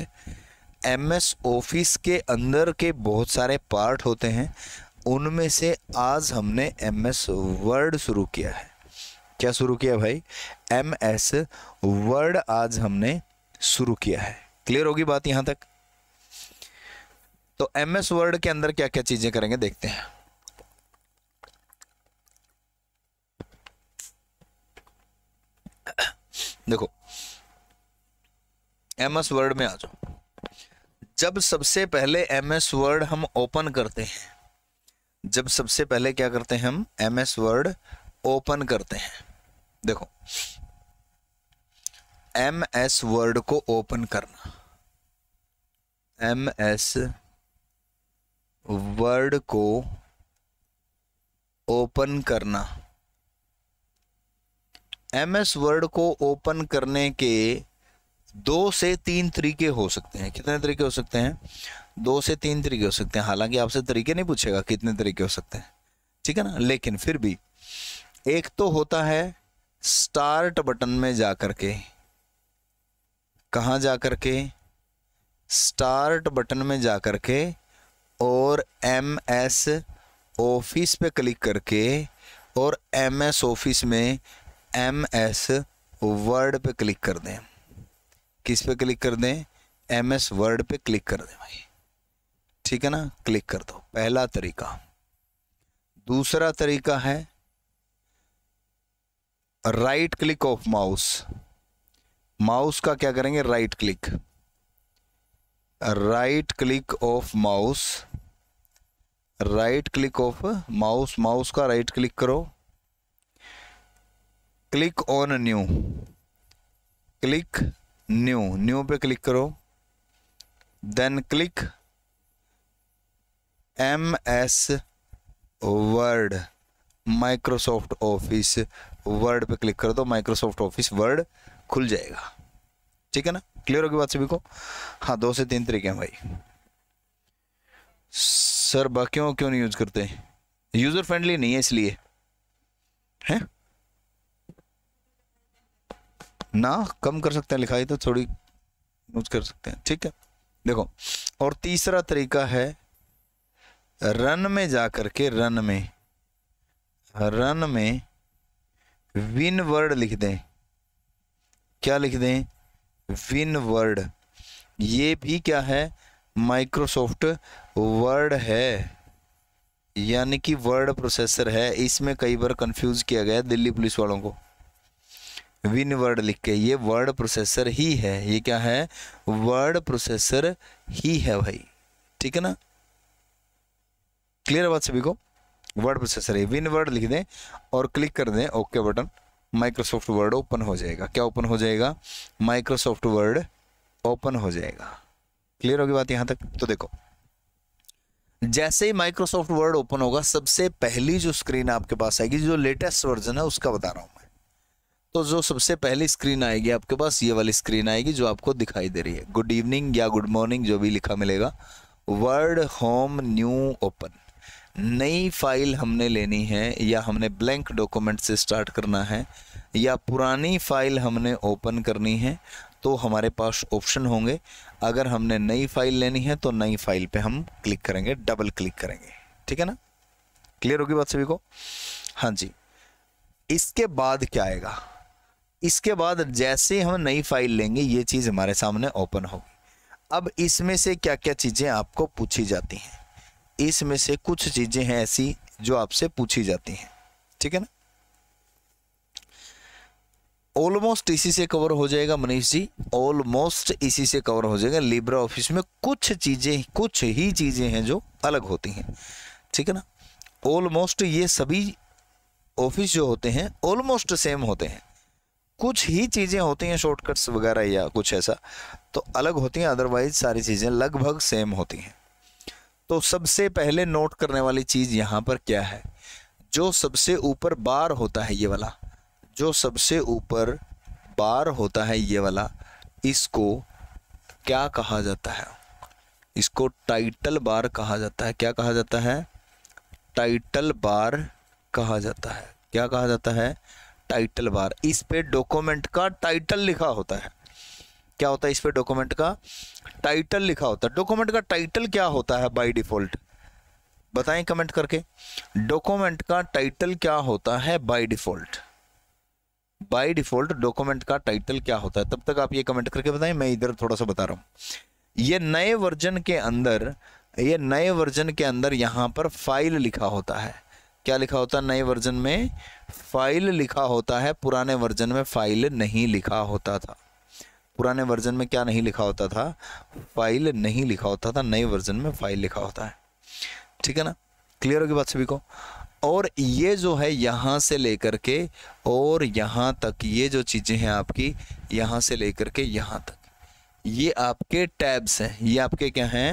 एम एस ऑफिस के अंदर के बहुत सारे पार्ट होते हैं उनमें से आज हमने एम एस वर्ड शुरू किया है क्या शुरू किया भाई एम एस वर्ड आज हमने शुरू किया है क्लियर होगी बात यहाँ तक तो एम एस वर्ड के अंदर क्या क्या चीज़ें करेंगे देखते हैं देखो एम एस वर्ड में आ जाओ जब सबसे पहले एम एस वर्ड हम ओपन करते हैं जब सबसे पहले क्या करते हैं हम एम एस वर्ड ओपन करते हैं देखो एम एस वर्ड को ओपन करना एम एस वर्ड को ओपन करना एम एस वर्ड को ओपन करने के दो से तीन तरीके हो सकते हैं कितने तरीके हो सकते हैं दो से तीन तरीके हो सकते हैं हालांकि आपसे तरीके नहीं पूछेगा कितने तरीके हो सकते हैं ठीक है ना लेकिन फिर भी एक तो होता है स्टार्ट बटन में जा के कहा जा करके स्टार्ट बटन में जा के और एम एस ऑफिस पे क्लिक करके और एम एस ऑफिस में एम एस वर्ड पे क्लिक कर दें किस पे क्लिक कर दें एम एस वर्ड पे क्लिक कर दें भाई ठीक है ना क्लिक कर दो पहला तरीका दूसरा तरीका है right click of mouse mouse का क्या करेंगे right click right click of mouse right click of mouse mouse का राइट क्लिक करो click on new click new new पे क्लिक करो then click M S Word Microsoft Office Word पे click करो तो माइक्रोसॉफ्ट ऑफिस वर्ड खुल जाएगा ठीक है ना क्लियर होगी बात सभी को हाँ दो से तीन तरीके हैं भाई सर बाकियों क्यों नहीं यूज़ करते यूज़र फ्रेंडली नहीं है इसलिए हैं ना कम कर सकते हैं लिखाई तो थोड़ी यूज कर सकते हैं ठीक है देखो और तीसरा तरीका है रन में जा कर के रन में रन में विन वर्ड लिख दें क्या लिख दें विन वर्ड ये भी क्या है माइक्रोसॉफ्ट वर्ड है यानी कि वर्ड प्रोसेसर है इसमें कई बार कंफ्यूज किया गया दिल्ली पुलिस वालों को विन वर्ड लिख के ये वर्ड प्रोसेसर ही है ये क्या है वर्ड प्रोसेसर ही है भाई ठीक है ना क्लियर बात सभी को वर्ड प्रोसेसर है विन वर्ड लिख दें और क्लिक कर दें okay button Microsoft Word open हो जाएगा क्या ओपन हो जाएगा माइक्रोसॉफ्ट वर्ड ओपन हो जाएगा क्लियर होगी बात यहां तक तो देखो जैसे ही माइक्रोसॉफ्ट वर्ड ओपन होगा सबसे पहली जो स्क्रीन आपके पास आएगी जो लेटेस्ट वर्जन है उसका बता रहा हूं मैं तो जो सबसे पहली स्क्रीन आएगी आपके पास ये वाली स्क्रीन आएगी जो आपको दिखाई दे रही है गुड इवनिंग या गुड मॉर्निंग जो भी लिखा मिलेगा वर्ड होम न्यू ओपन नई फाइल हमने लेनी है या हमने ब्लैंक डॉक्यूमेंट से स्टार्ट करना है या पुरानी फाइल हमने ओपन करनी है तो हमारे पास ऑप्शन होंगे अगर हमने नई फाइल लेनी है तो नई फाइल पे हम क्लिक करेंगे डबल क्लिक करेंगे ठीक है ना क्लियर होगी बात सभी को हाँ जी इसके बाद क्या आएगा इसके बाद जैसे हम नई फाइल लेंगे ये चीज़ हमारे सामने ओपन होगी अब इसमें से क्या क्या चीज़ें आपको पूछी जाती हैं इसमें से कुछ चीज़ें हैं ऐसी जो आपसे पूछी जाती हैं ठीक है ना ऑलमोस्ट इसी से कवर हो जाएगा मनीष जी ऑलमोस्ट इसी से कवर हो जाएगा लिब्रा ऑफिस में कुछ चीज़ें कुछ ही चीज़ें हैं जो अलग होती हैं ठीक है ना ऑलमोस्ट ये सभी ऑफिस जो होते हैं ऑलमोस्ट सेम होते हैं कुछ ही चीज़ें होती हैं शॉर्टकट्स वगैरह या कुछ ऐसा तो अलग होती हैं अदरवाइज सारी चीज़ें लगभग सेम होती हैं तो सबसे पहले नोट करने वाली चीज़ यहाँ पर क्या है जो सबसे ऊपर बार होता है ये वाला जो सबसे ऊपर बार होता है ये वाला इसको क्या कहा जाता है इसको टाइटल बार कहा जाता है क्या कहा जाता है टाइटल बार कहा जाता है क्या कहा जाता है टाइटल बार इस पे डॉक्यूमेंट का टाइटल लिखा होता है क्या होता है इस पे डॉक्यूमेंट का टाइटल लिखा होता है डॉक्यूमेंट का टाइटल क्या होता है बाय डिफ़ॉल्ट बताएं कमेंट करके डॉक्यूमेंट का टाइटल क्या होता है by default by default document का टाइटल क्या होता है तब तक आप ये कमेंट करके बताएं मैं इधर थोड़ा सा बता रहा हूं ये नए वर्जन के अंदर ये नए वर्जन के अंदर यहां पर फाइल लिखा होता है क्या लिखा होता है नए वर्जन में फाइल लिखा होता है पुराने वर्जन में फाइल नहीं लिखा होता था पुराने वर्जन में क्या नहीं लिखा होता था फाइल नहीं लिखा होता था नए वर्जन में फाइल लिखा होता है ठीक है ना क्लियर होगी बात सभी को और ये जो है यहाँ से लेकर के और यहाँ तक ये जो चीज़ें हैं आपकी यहाँ से लेकर के यहाँ तक ये आपके टैब्स हैं ये आपके क्या हैं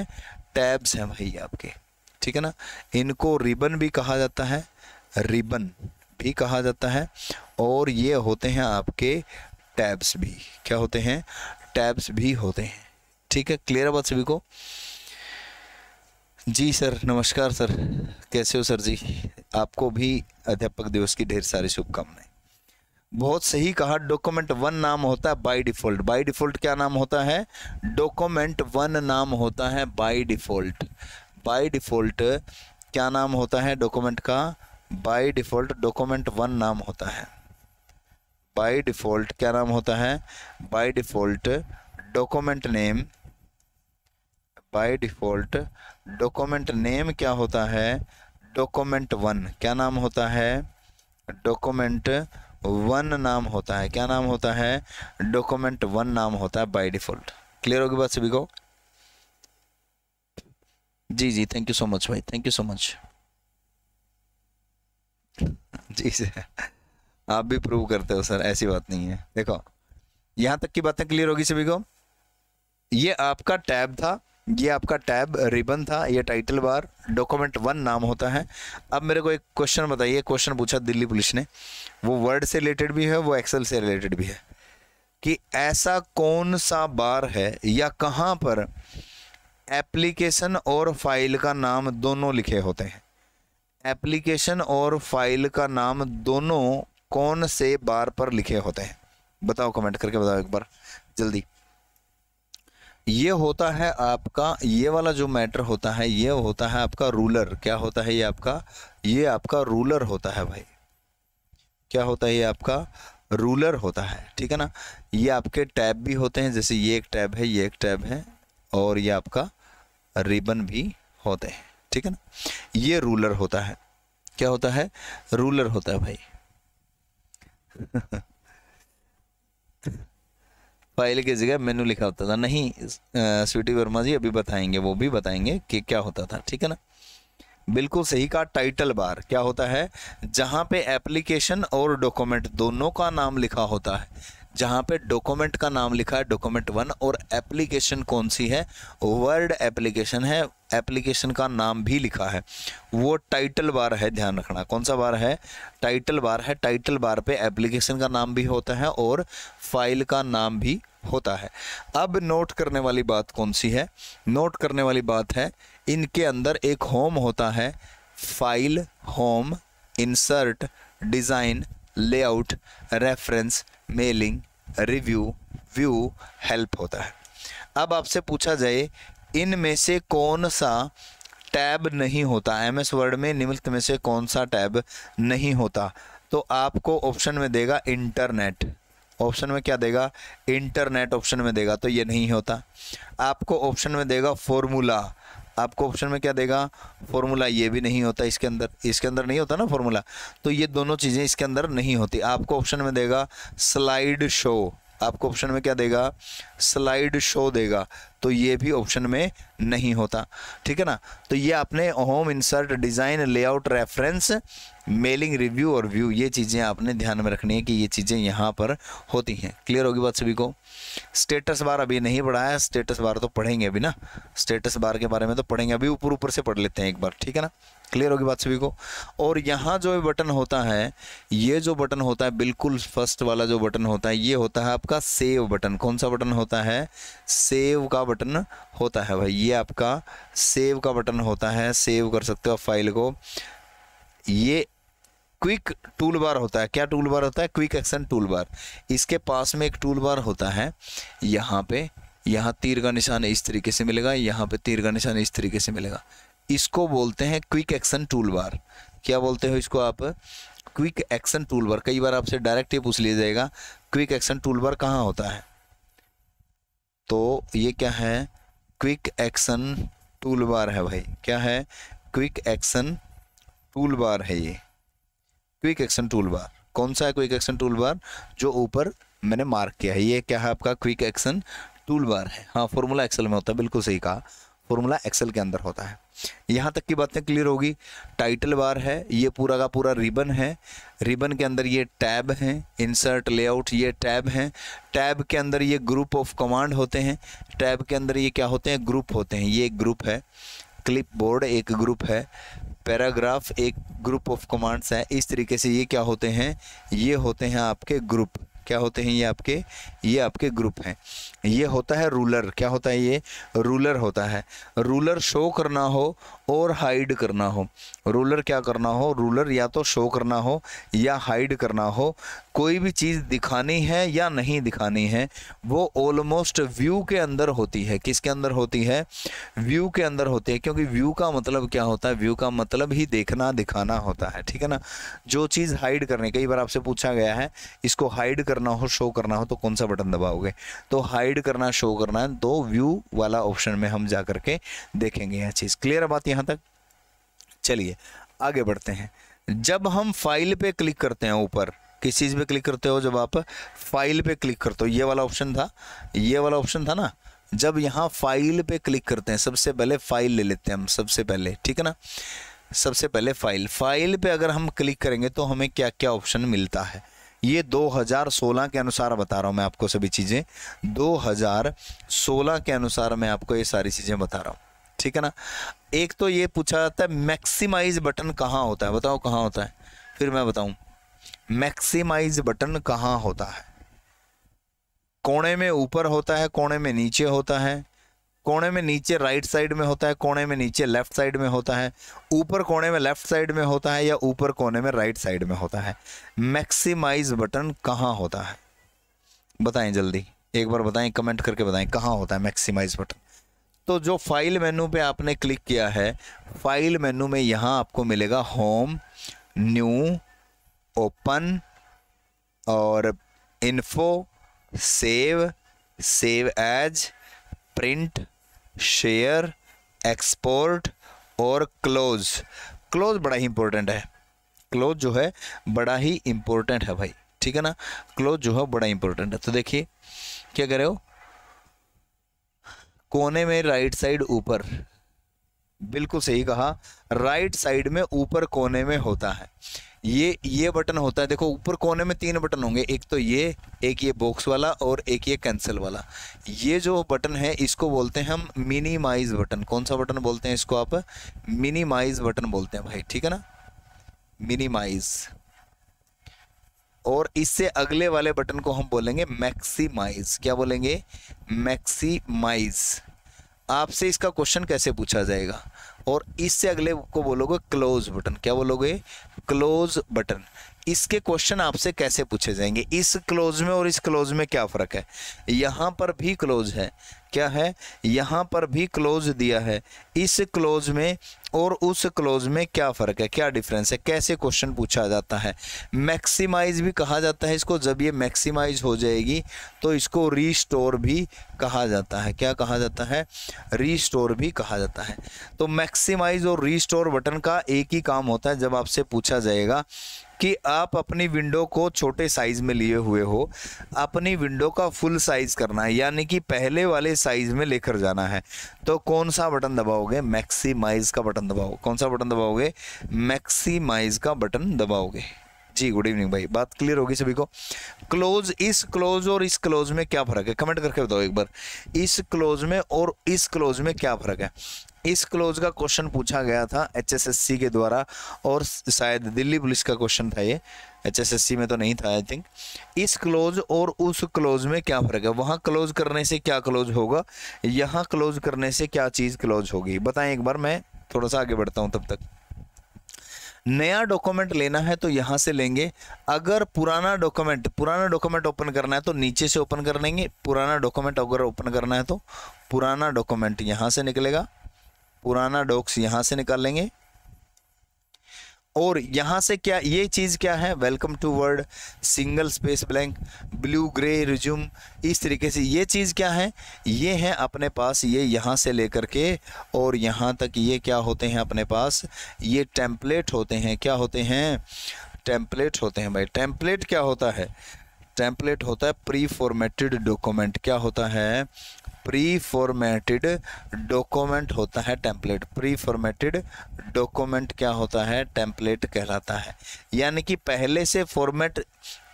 टैब्स हैं भाई आपके ठीक है ना इनको रिबन भी कहा जाता है रिबन भी कहा जाता है और ये होते हैं आपके टैब्स भी क्या होते हैं टैब्स भी होते हैं ठीक है क्लियर है बात सभी को जी सर नमस्कार सर कैसे हो सर जी आपको भी अध्यापक दिवस की ढेर सारी शुभकामनाएं बहुत सही कहा डॉक्यूमेंट वन नाम होता है बाय डिफॉल्ट बाय डिफॉल्ट क्या नाम होता है डॉक्यूमेंट वन नाम होता है बाय डिफॉल्ट बाय डिफ़ॉल्ट क्या नाम होता है डॉक्यूमेंट का बाय डिफ़ॉल्ट डॉक्यूमेंट वन नाम होता है बाय डिफ़ॉल्ट क्या नाम होता है by default document name by default document name क्या होता है डॉक्यूमेंट वन क्या नाम होता है डॉक्यूमेंट वन नाम होता है क्या नाम होता है डॉक्यूमेंट वन नाम होता है बाय डिफ़ॉल्ट क्लियर होगी बात सभी को जी जी थैंक यू सो मच भाई थैंक यू सो मच जी सर आप भी प्रूव करते हो सर ऐसी बात नहीं है देखो यहाँ तक की बातें क्लियर होगी सभी को ये आपका टैब था ये आपका टैब रिबन था ये टाइटल बार डॉक्यूमेंट वन नाम होता है अब मेरे को एक क्वेश्चन बताइए क्वेश्चन पूछा दिल्ली पुलिस ने वो वर्ड से रिलेटेड भी है वो एक्सेल से रिलेटेड भी है कि ऐसा कौन सा बार है या कहाँ पर एप्लीकेशन और फाइल का नाम दोनों लिखे होते हैं एप्लीकेशन और फाइल का नाम दोनों कौन से बार पर लिखे होते हैं बताओ कमेंट करके बताओ एक बार जल्दी ये होता है आपका ये वाला जो मैटर होता है ये होता है आपका रूलर क्या होता है ये आपका ये आपका रूलर होता है भाई क्या होता है ये आपका रूलर होता है ठीक है ना ये आपके टैब भी होते हैं जैसे ये एक टैब है ये एक टैब है और ये आपका रिबन भी होते हैं ठीक है ना ये रूलर होता है क्या होता है रूलर होता है भाई फाइल की जगह मेनू लिखा होता था नहीं स्वीटी वर्मा जी अभी बताएंगे वो भी बताएंगे कि क्या होता था ठीक है ना बिल्कुल सही कहा टाइटल बार क्या होता है जहां पे एप्लीकेशन और डॉक्यूमेंट दोनों का नाम लिखा होता है जहाँ पे डॉक्यूमेंट का नाम लिखा है डॉक्यूमेंट वन और एप्लीकेशन कौन सी है वर्ड एप्लीकेशन है एप्लीकेशन का नाम भी लिखा है वो टाइटल बार है ध्यान रखना कौन सा बार है टाइटल बार है टाइटल बार पे एप्लीकेशन का नाम भी होता है और फाइल का नाम भी होता है अब नोट करने वाली बात कौन सी है नोट करने वाली बात है इनके अंदर एक होम होता है file home insert design layout reference mailing review view help होता है अब आपसे पूछा जाए इन में से कौन सा टैब नहीं होता एम एस वर्ड में निम्नलिखित में से कौन सा टैब नहीं होता तो आपको ऑप्शन में देगा इंटरनेट ऑप्शन में क्या देगा इंटरनेट ऑप्शन में देगा तो ये नहीं होता आपको ऑप्शन में देगा फॉर्मूला आपको ऑप्शन में क्या देगा फॉर्मूला ये भी नहीं होता इसके अंदर इसके अंदर नहीं होता ना फॉर्मूला तो ये दोनों चीज़ें इसके अंदर नहीं होती आपको ऑप्शन में देगा स्लाइड शो आपको ऑप्शन में क्या देगा स्लाइड शो देगा तो ये भी ऑप्शन में नहीं होता ठीक है ना तो ये आपने home insert design layout reference mailing review और व्यू ये चीज़ें आपने ध्यान में रखनी है कि ये चीज़ें यहाँ पर होती हैं क्लियर होगी बात सभी को स्टेटस बार अभी नहीं बढ़ाया स्टेटस बार तो पढ़ेंगे अभी ना स्टेटस बार के बारे में तो पढ़ेंगे अभी ऊपर ऊपर से पढ़ लेते हैं एक बार ठीक है ना क्लियर होगी बात सभी को और यहाँ जो बटन होता है ये जो बटन होता है बिल्कुल फर्स्ट वाला जो बटन होता है ये होता है आपका सेव बटन कौन सा बटन होता है सेव का बटन होता है भाई ये आपका सेव का बटन होता है सेव कर सकते हो आप फाइल को ये क्विक टूल बार होता है क्या टूल बार होता है क्विक एक्शन टूल बार इसके पास में एक टूल बार होता है यहाँ पे यहाँ तीर का निशान इस तरीके से मिलेगा यहाँ पे तीर का निशान इस तरीके से मिलेगा इसको बोलते हैं क्विक एक्शन टूल बार क्या बोलते हो इसको आप क्विक एक्शन टूल बार कई बार आपसे डायरेक्ट ये पूछ लिया जाएगा क्विक एक्शन टूल बार कहाँ होता है तो ये क्या है क्विक एक्शन टूल बार है भाई क्या है क्विक एक्शन टूल बार है ये क्विक एक्शन टूल बार कौन सा है क्विक एक्शन टूल बार जो ऊपर मैंने मार्क किया है ये क्या है आपका क्विक एक्शन टूल बार है हाँ फॉर्मूला एक्सेल में होता है बिल्कुल सही कहा फॉर्मूला एक्सेल के अंदर होता है यहाँ तक की बातें क्लियर होगी टाइटल बार है ये पूरा का पूरा रिबन है रिबन के अंदर ये टैब हैं इंसर्ट लेआउट ये टैब हैं टैब के अंदर ये ग्रुप ऑफ कमांड होते हैं टैब के अंदर ये क्या होते हैं ग्रुप होते हैं ये एक ग्रुप है क्लिप बोर्ड एक ग्रुप है पैराग्राफ एक ग्रुप ऑफ कमांड्स हैं इस तरीके से ये क्या होते हैं ये होते हैं आपके ग्रुप क्या होते हैं ये आपके ये आपके ग्रुप हैं ये होता है रूलर क्या होता है ये रूलर होता है रूलर शो करना हो और हाइड करना हो रूलर क्या करना हो रूलर या तो शो करना हो या हाइड करना हो कोई भी चीज़ दिखानी है या नहीं दिखानी है वो ऑलमोस्ट व्यू के अंदर होती है किसके अंदर होती है व्यू के अंदर होती है क्योंकि व्यू का मतलब क्या होता है व्यू का मतलब ही देखना दिखाना होता है ठीक है ना जो चीज़ हाइड करने कई बार आपसे पूछा गया है इसको हाइड करना हो शो करना हो तो कौन सा बटन दबाओगे तो हाइड करना शो करना तो व्यू वाला ऑप्शन में हम जा करके देखेंगे यह चीज़ क्लियर बात यहाँ यहाँ तक चलिए आगे बढ़ते हैं जब हम फाइल पे क्लिक करते हैं ऊपर किस चीज़ पे क्लिक करते हो जब आप फाइल पे क्लिक करते हो ये वाला ऑप्शन था ये वाला ऑप्शन था ना जब यहाँ फाइल पे क्लिक करते हैं सबसे पहले फाइल ले लेते हैं हम सबसे पहले ठीक है ना सबसे पहले फाइल फाइल पे अगर हम क्लिक करेंगे तो हमें क्या क्या ऑप्शन मिलता है ये 2016 के अनुसार बता रहा हूँ मैं आपको सभी चीज़ें 2016 के अनुसार मैं आपको ये सारी चीज़ें बता रहा हूँ ठीक है ना एक तो ये पूछा जाता है मैक्सिमाइज बटन कहाँ होता है बताओ कहाँ होता है फिर मैं बताऊँ मैक्सिमाइज बटन कहाँ होता है कोने में ऊपर होता है कोने में नीचे होता है कोने में नीचे राइट साइड में होता है कोने में नीचे लेफ्ट साइड में होता है ऊपर कोने में लेफ्ट साइड में होता है या ऊपर कोने में राइट साइड में होता है मैक्सिमाइज बटन कहाँ होता है बताएं जल्दी एक बार बताएं कमेंट करके बताएं कहाँ होता है मैक्सिमाइज बटन तो जो फाइल मेनू पे आपने क्लिक किया है फाइल मेनू में यहाँ आपको मिलेगा होम न्यू ओपन और info save save as print share export और क्लोज क्लोज बड़ा ही इम्पोर्टेंट है क्लोज जो है बड़ा ही इम्पोर्टेंट है भाई ठीक है ना क्लोज जो है बड़ा इम्पोर्टेंट है तो देखिए क्या करे हो कोने में राइट साइड ऊपर बिल्कुल सही कहा राइट साइड में ऊपर कोने में होता है ये ये बटन होता है देखो ऊपर कोने में तीन बटन होंगे एक तो ये एक ये बॉक्स वाला और एक ये कैंसिल वाला ये जो बटन है इसको बोलते हैं हम मिनिमाइज बटन कौन सा बटन बोलते हैं इसको आप मिनिमाइज बटन बोलते हैं भाई ठीक है ना मिनिमाइज़ और इससे अगले वाले बटन को हम बोलेंगे मैक्सीमाइज क्या बोलेंगे मैक्सीमाइज आपसे इसका क्वेश्चन कैसे पूछा जाएगा और इससे अगले को बोलोगे क्लोज बटन क्या बोलोगे क्लोज बटन इसके क्वेश्चन आपसे कैसे पूछे जाएंगे इस क्लोज में और इस क्लोज में क्या फ़र्क है यहाँ पर भी क्लोज है क्या है यहाँ पर भी क्लोज दिया है इस क्लोज में और उस क्लोज में क्या फ़र्क है क्या डिफरेंस है कैसे क्वेश्चन पूछा जाता है मैक्सिमाइज भी कहा जाता है इसको जब ये मैक्सिमाइज हो जाएगी तो इसको रीस्टोर भी कहा जाता है क्या कहा जाता है रीस्टोर भी कहा जाता है तो मैक्सिमाइज और रीस्टोर बटन का एक ही काम होता है जब आपसे पूछा जाएगा कि आप अपनी विंडो को छोटे साइज़ में लिए हुए हो अपनी विंडो का फुल साइज़ करना है यानी कि पहले वाले साइज़ में लेकर जाना है तो कौन सा बटन दबाओगे मैक्सीमाइज का बटन दबाओ कौन सा बटन दबाओगे मैक्सीमाइज का बटन दबाओगे जी गुड इवनिंग भाई बात क्लियर होगी सभी को क्लोज इस क्लोज और इस क्लोज में क्या फर्क है कमेंट करके बताओ एक बार इस क्लोज में और इस क्लोज में क्या फर्क है इस क्लोज का क्वेश्चन पूछा गया था एचएसएससी के द्वारा और शायद दिल्ली पुलिस का क्वेश्चन था ये एचएसएससी में तो नहीं था आई थिंक इस क्लोज और उस क्लोज में क्या फ़र्क है वहाँ क्लोज करने से क्या क्लोज होगा यहाँ क्लोज करने से क्या चीज़ क्लोज होगी बताएं एक बार मैं थोड़ा सा आगे बढ़ता हूँ तब तक नया डॉक्यूमेंट लेना है तो यहाँ से लेंगे अगर पुराना डॉक्यूमेंट पुराना डॉक्यूमेंट ओपन करना है तो नीचे से ओपन कर लेंगे पुराना डॉक्यूमेंट अगर ओपन करना है तो पुराना डॉक्यूमेंट यहाँ से निकलेगा पुराना डॉक्स यहाँ से निकाल लेंगे और यहाँ से क्या ये चीज़ क्या है welcome to Word single space blank blue grey resume इस तरीके से ये चीज़ क्या है ये है अपने पास ये यहाँ से लेकर के और यहाँ तक ये क्या होते हैं अपने पास ये टेम्पलेट होते हैं क्या होते हैं टेम्पलेट होते हैं भाई टेम्पलेट क्या होता है टेम्पलेट होता है प्री फॉर्मेटेड डॉक्यूमेंट क्या होता है प्री फॉर्मेटेड डॉक्यूमेंट होता है टेम्पलेट प्री फॉर्मेटेड डॉक्यूमेंट क्या होता है टेम्पलेट कहलाता है यानी कि पहले से फॉर्मेट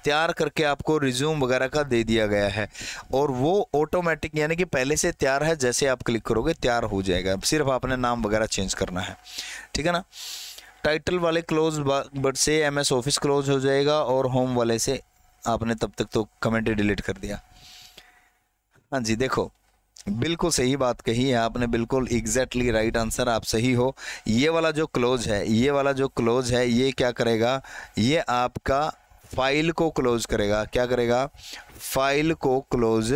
तैयार करके आपको रिज्यूम वगैरह का दे दिया गया है और वो ऑटोमेटिक यानी कि पहले से तैयार है जैसे आप क्लिक करोगे तैयार हो जाएगा सिर्फ आपने नाम वगैरह चेंज करना है ठीक है ना टाइटल वाले क्लोज बट से एम एस ऑफिस क्लोज हो जाएगा और होम वाले से आपने तब तक तो कमेंट डिलीट कर दिया हाँ जी देखो बिल्कुल सही बात कही है आपने बिल्कुल एग्जैक्टली राइट आंसर आप सही हो ये वाला जो क्लोज है ये वाला जो क्लोज है ये क्या करेगा ये आपका फाइल को क्लोज करेगा क्या करेगा फाइल को क्लोज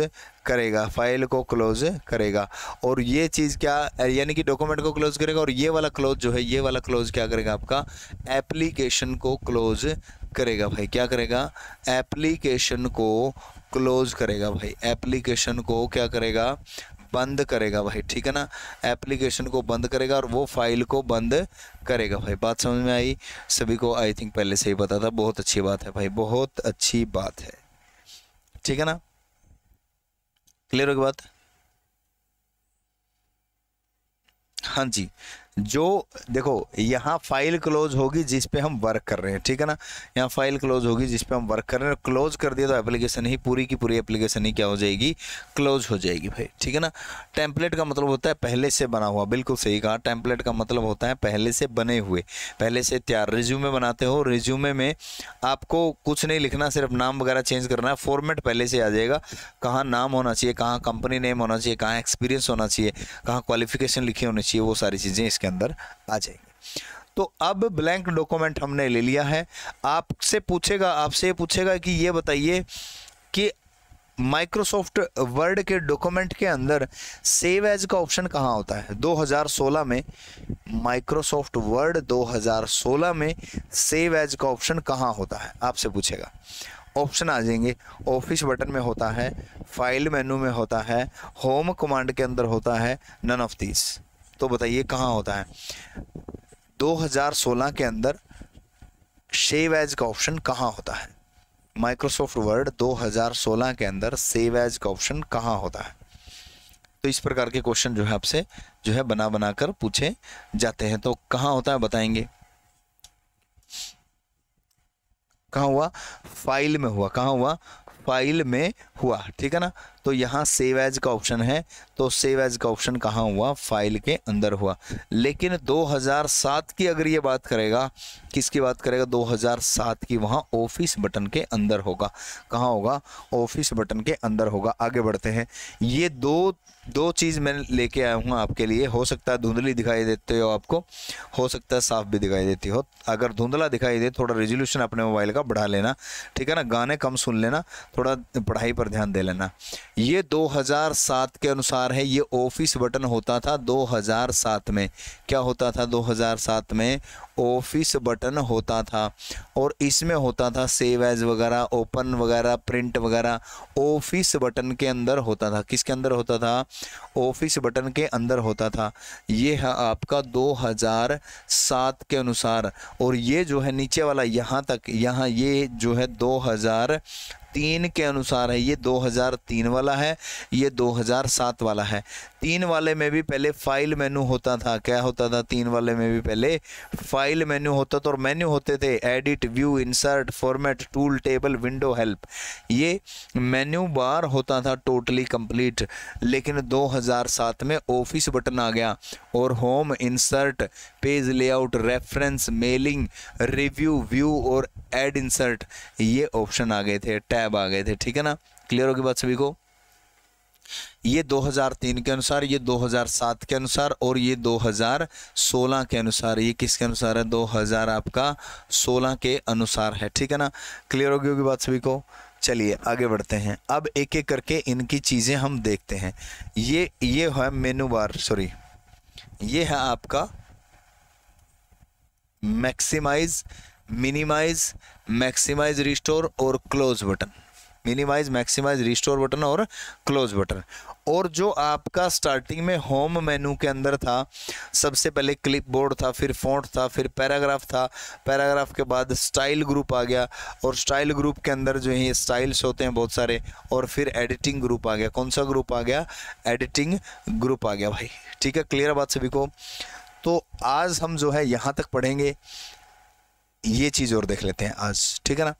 करेगा फाइल को क्लोज करेगा और ये चीज़ क्या यानी कि डॉक्यूमेंट को क्लोज करेगा और ये वाला क्लोज जो है ये वाला क्लोज क्या करेगा आपका एप्लीकेशन को क्लोज करेगा भाई क्या करेगा एप्लीकेशन को क्लोज करेगा भाई एप्लीकेशन को क्या करेगा बंद करेगा भाई ठीक है ना एप्लीकेशन को बंद करेगा और वो फाइल को बंद करेगा भाई बात समझ में आई सभी को आई थिंक पहले से ही पता था बहुत अच्छी बात है भाई बहुत अच्छी बात है ठीक है ना क्लियर होगी बात हाँ जी जो देखो यहाँ फाइल क्लोज होगी जिस पे हम वर्क कर रहे हैं ठीक है ना यहाँ फाइल क्लोज होगी जिस पे हम वर्क कर रहे हैं क्लोज कर दिया तो एप्लीकेशन ही पूरी की पूरी एप्लीकेशन ही क्या हो जाएगी क्लोज हो जाएगी भाई ठीक है ना टेम्पलेट का मतलब होता है पहले से बना हुआ बिल्कुल सही कहा टेम्पलेट का मतलब होता है पहले से बने हुए पहले से तैयार रिज्यूमे बनाते हो रिज्यूमे में आपको कुछ नहीं लिखना सिर्फ नाम वगैरह चेंज करना है फॉर्मेट पहले से आ जाएगा कहाँ नाम होना चाहिए कहाँ कंपनी नेम होना चाहिए कहाँ एक्सपीरियंस होना चाहिए कहाँ क्वालिफिकेशन लिखी होनी चाहिए वो सारी चीज़ें इसके इसके अंदर आ जाएंगे तो अब ब्लैंक डॉक्यूमेंट हमने ले लिया है आपसे पूछेगा आपसे पूछेगा कि ये बताइए कि माइक्रोसॉफ्ट वर्ड के डॉक्यूमेंट के अंदर सेव एज का ऑप्शन कहाँ होता है 2016 में माइक्रोसॉफ्ट वर्ड 2016 में सेव एज का ऑप्शन कहाँ होता है आपसे पूछेगा ऑप्शन आ जाएंगे ऑफिस बटन में होता है फाइल मेनू में होता है होम कमांड के अंदर होता है नन ऑफ दीज तो बताइए कहाँ होता है 2016 के अंदर सेव एज का ऑप्शन कहाँ होता है माइक्रोसॉफ्ट वर्ड 2016 के अंदर सेव एज का ऑप्शन कहाँ होता है तो इस प्रकार के क्वेश्चन जो है आपसे जो है बना बना कर पूछे जाते हैं तो कहाँ होता है बताएंगे कहा हुआ फाइल में हुआ कहा हुआ फाइल में हुआ ठीक है ना तो यहां सेव एज का ऑप्शन है तो सेव एज का ऑप्शन कहाँ हुआ फाइल के अंदर हुआ लेकिन 2007 की अगर ये बात करेगा किसकी बात करेगा 2007 की वहाँ ऑफिस बटन के अंदर होगा कहाँ होगा ऑफिस बटन के अंदर होगा आगे बढ़ते हैं ये दो दो चीज़ मैं लेके आया हूँ आपके लिए हो सकता है धुंधली दिखाई देते हो आपको हो सकता है साफ भी दिखाई देती हो अगर धुंधला दिखाई दे थोड़ा रेजोल्यूशन अपने मोबाइल का बढ़ा लेना ठीक है ना गाने कम सुन लेना थोड़ा पढ़ाई पर ध्यान दे लेना ये दो के अनुसार बार है ये ऑफिस बटन होता था 2007 में क्या होता था 2007 में ऑफिस बटन होता था और इसमें होता था सेव एज वगैरह ओपन वगैरह प्रिंट वगैरह ऑफिस बटन के अंदर होता था किसके अंदर होता था ऑफिस बटन के अंदर होता था ये है आपका 2007 के अनुसार और ये जो है नीचे वाला यहाँ तक यहाँ ये जो है तीन के अनुसार है ये 2003 वाला है ये 2007 वाला है तीन वाले में भी पहले फाइल मेनू होता था क्या होता था तीन वाले में भी पहले फाइल फाइल मेन्यू तो होता था और मेन्यू होते थे edit view insert format tool table window help ये मेन्यू बार होता था टोटली कंप्लीट लेकिन 2007 में ऑफिस बटन आ गया और home insert page layout reference mailing review view और एड इंसर्ट ये ऑप्शन आ गए थे टैब आ गए थे ठीक है ना क्लियर होगी बात सभी को ये 2003 के अनुसार ये 2007 के अनुसार और ये 2016 के अनुसार ये किसके अनुसार है 2000 आपका 16 के अनुसार है ठीक है ना क्लियर होगी होगी बात सभी को चलिए आगे बढ़ते हैं अब एक एक करके इनकी चीज़ें हम देखते हैं ये ये है मेनू बार सॉरी ये है आपका मैक्सिमाइज मिनिमाइज मैक्सिमाइज रिस्टोर और close button minimise maximise restore button और क्लोज बटन और जो आपका स्टार्टिंग में होम मेनू के अंदर था सबसे पहले क्लिप बोर्ड था फिर फोंट था फिर पैराग्राफ था पैराग्राफ के बाद स्टाइल ग्रुप आ गया और स्टाइल ग्रुप के अंदर जो है स्टाइल्स होते हैं बहुत सारे और फिर एडिटिंग ग्रुप आ गया कौन सा ग्रुप आ गया एडिटिंग ग्रुप आ गया भाई ठीक है क्लियर बात सभी को तो आज हम जो है यहाँ तक पढ़ेंगे ये चीज़ और देख लेते हैं आज ठीक है ना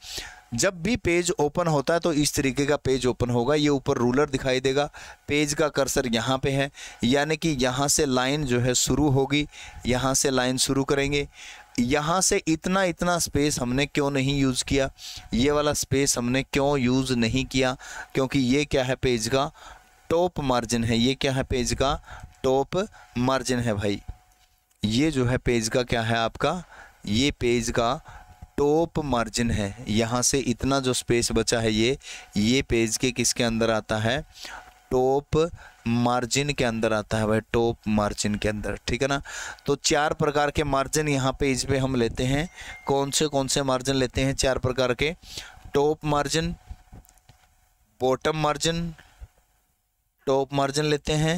जब भी पेज ओपन होता है तो इस तरीके का पेज ओपन होगा ये ऊपर रूलर दिखाई देगा पेज का कर्सर यहाँ पे है यानी कि यहाँ से लाइन जो है शुरू होगी यहाँ से लाइन शुरू करेंगे यहाँ से इतना इतना स्पेस हमने क्यों नहीं यूज़ किया ये वाला स्पेस हमने क्यों यूज़ नहीं किया क्योंकि ये क्या है पेज का टॉप मार्जिन है ये क्या है पेज का टॉप मार्जिन है भाई ये जो है पेज का क्या है आपका ये पेज का टॉप मार्जिन है यहाँ से इतना जो स्पेस बचा है ये ये पेज के किसके अंदर आता है टॉप मार्जिन के अंदर आता है भाई टॉप मार्जिन के अंदर ठीक है ना तो चार प्रकार के मार्जिन यहाँ पे इस पे हम लेते हैं कौन से कौन से मार्जिन लेते हैं चार प्रकार के top margin bottom margin top margin लेते हैं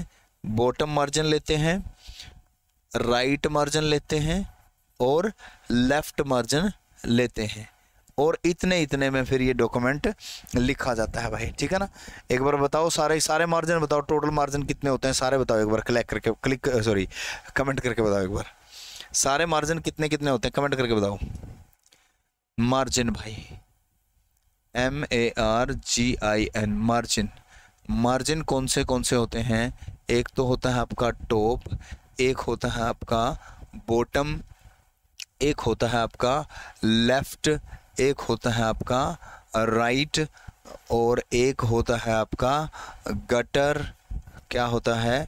बॉटम मार्जिन लेते हैं राइट मार्जिन लेते हैं और लेफ्ट मार्जिन लेते हैं और इतने इतने में फिर ये डॉक्यूमेंट लिखा जाता है भाई ठीक है ना एक बार बताओ सारे सारे मार्जिन बताओ टोटल मार्जिन कितने होते हैं सारे बताओ एक बार क्लैक करके क्लिक सॉरी कमेंट करके बताओ एक बार सारे मार्जिन कितने कितने होते हैं कमेंट करके बताओ मार्जिन भाई M A R G I N margin margin कौन से कौन से होते हैं एक तो होता है आपका टॉप एक होता है आपका बॉटम एक होता है आपका लेफ़्ट एक होता है आपका राइट और एक होता है आपका गटर क्या होता है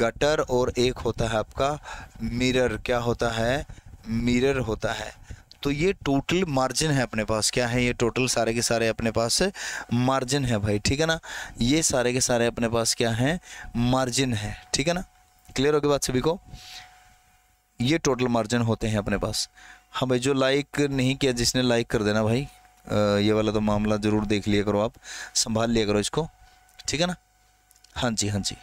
गटर और एक होता है आपका मिरर क्या होता है मिरर होता है तो ये टोटल मार्जिन है अपने पास क्या है ये टोटल सारे के सारे अपने पास मार्जिन है भाई ठीक है ना ये सारे के सारे अपने पास क्या है मार्जिन है ठीक है ना क्लियर होगी बात सभी को ये टोटल मार्जिन होते हैं अपने पास हाँ भाई जो लाइक नहीं किया जिसने लाइक कर देना भाई ये वाला तो मामला ज़रूर देख लिया करो आप संभाल लिया करो इसको ठीक है ना हाँ जी हाँ जी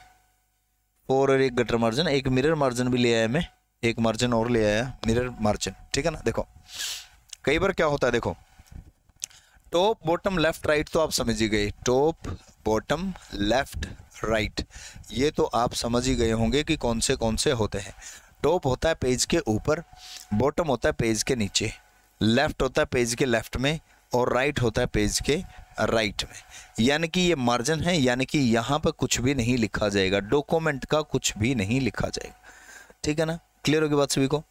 और एक गटर मार्जिन एक मिरर मार्जिन भी ले आया मैं एक मार्जिन और ले आया मिरर मार्जिन ठीक है ना देखो कई बार क्या होता है देखो टॉप बॉटम लेफ्ट राइट तो आप समझ ही गए टॉप बॉटम लेफ्ट राइट ये तो आप समझ ही गए होंगे कि कौन से कौन से होते हैं टॉप होता है पेज के ऊपर बॉटम होता है पेज के नीचे लेफ़्ट होता है पेज के लेफ़्ट में और राइट होता है पेज के राइट में यानी कि ये मार्जिन है यानी कि यहाँ पर कुछ भी नहीं लिखा जाएगा डॉक्यूमेंट का कुछ भी नहीं लिखा जाएगा ठीक है ना क्लियर होगी बात सभी को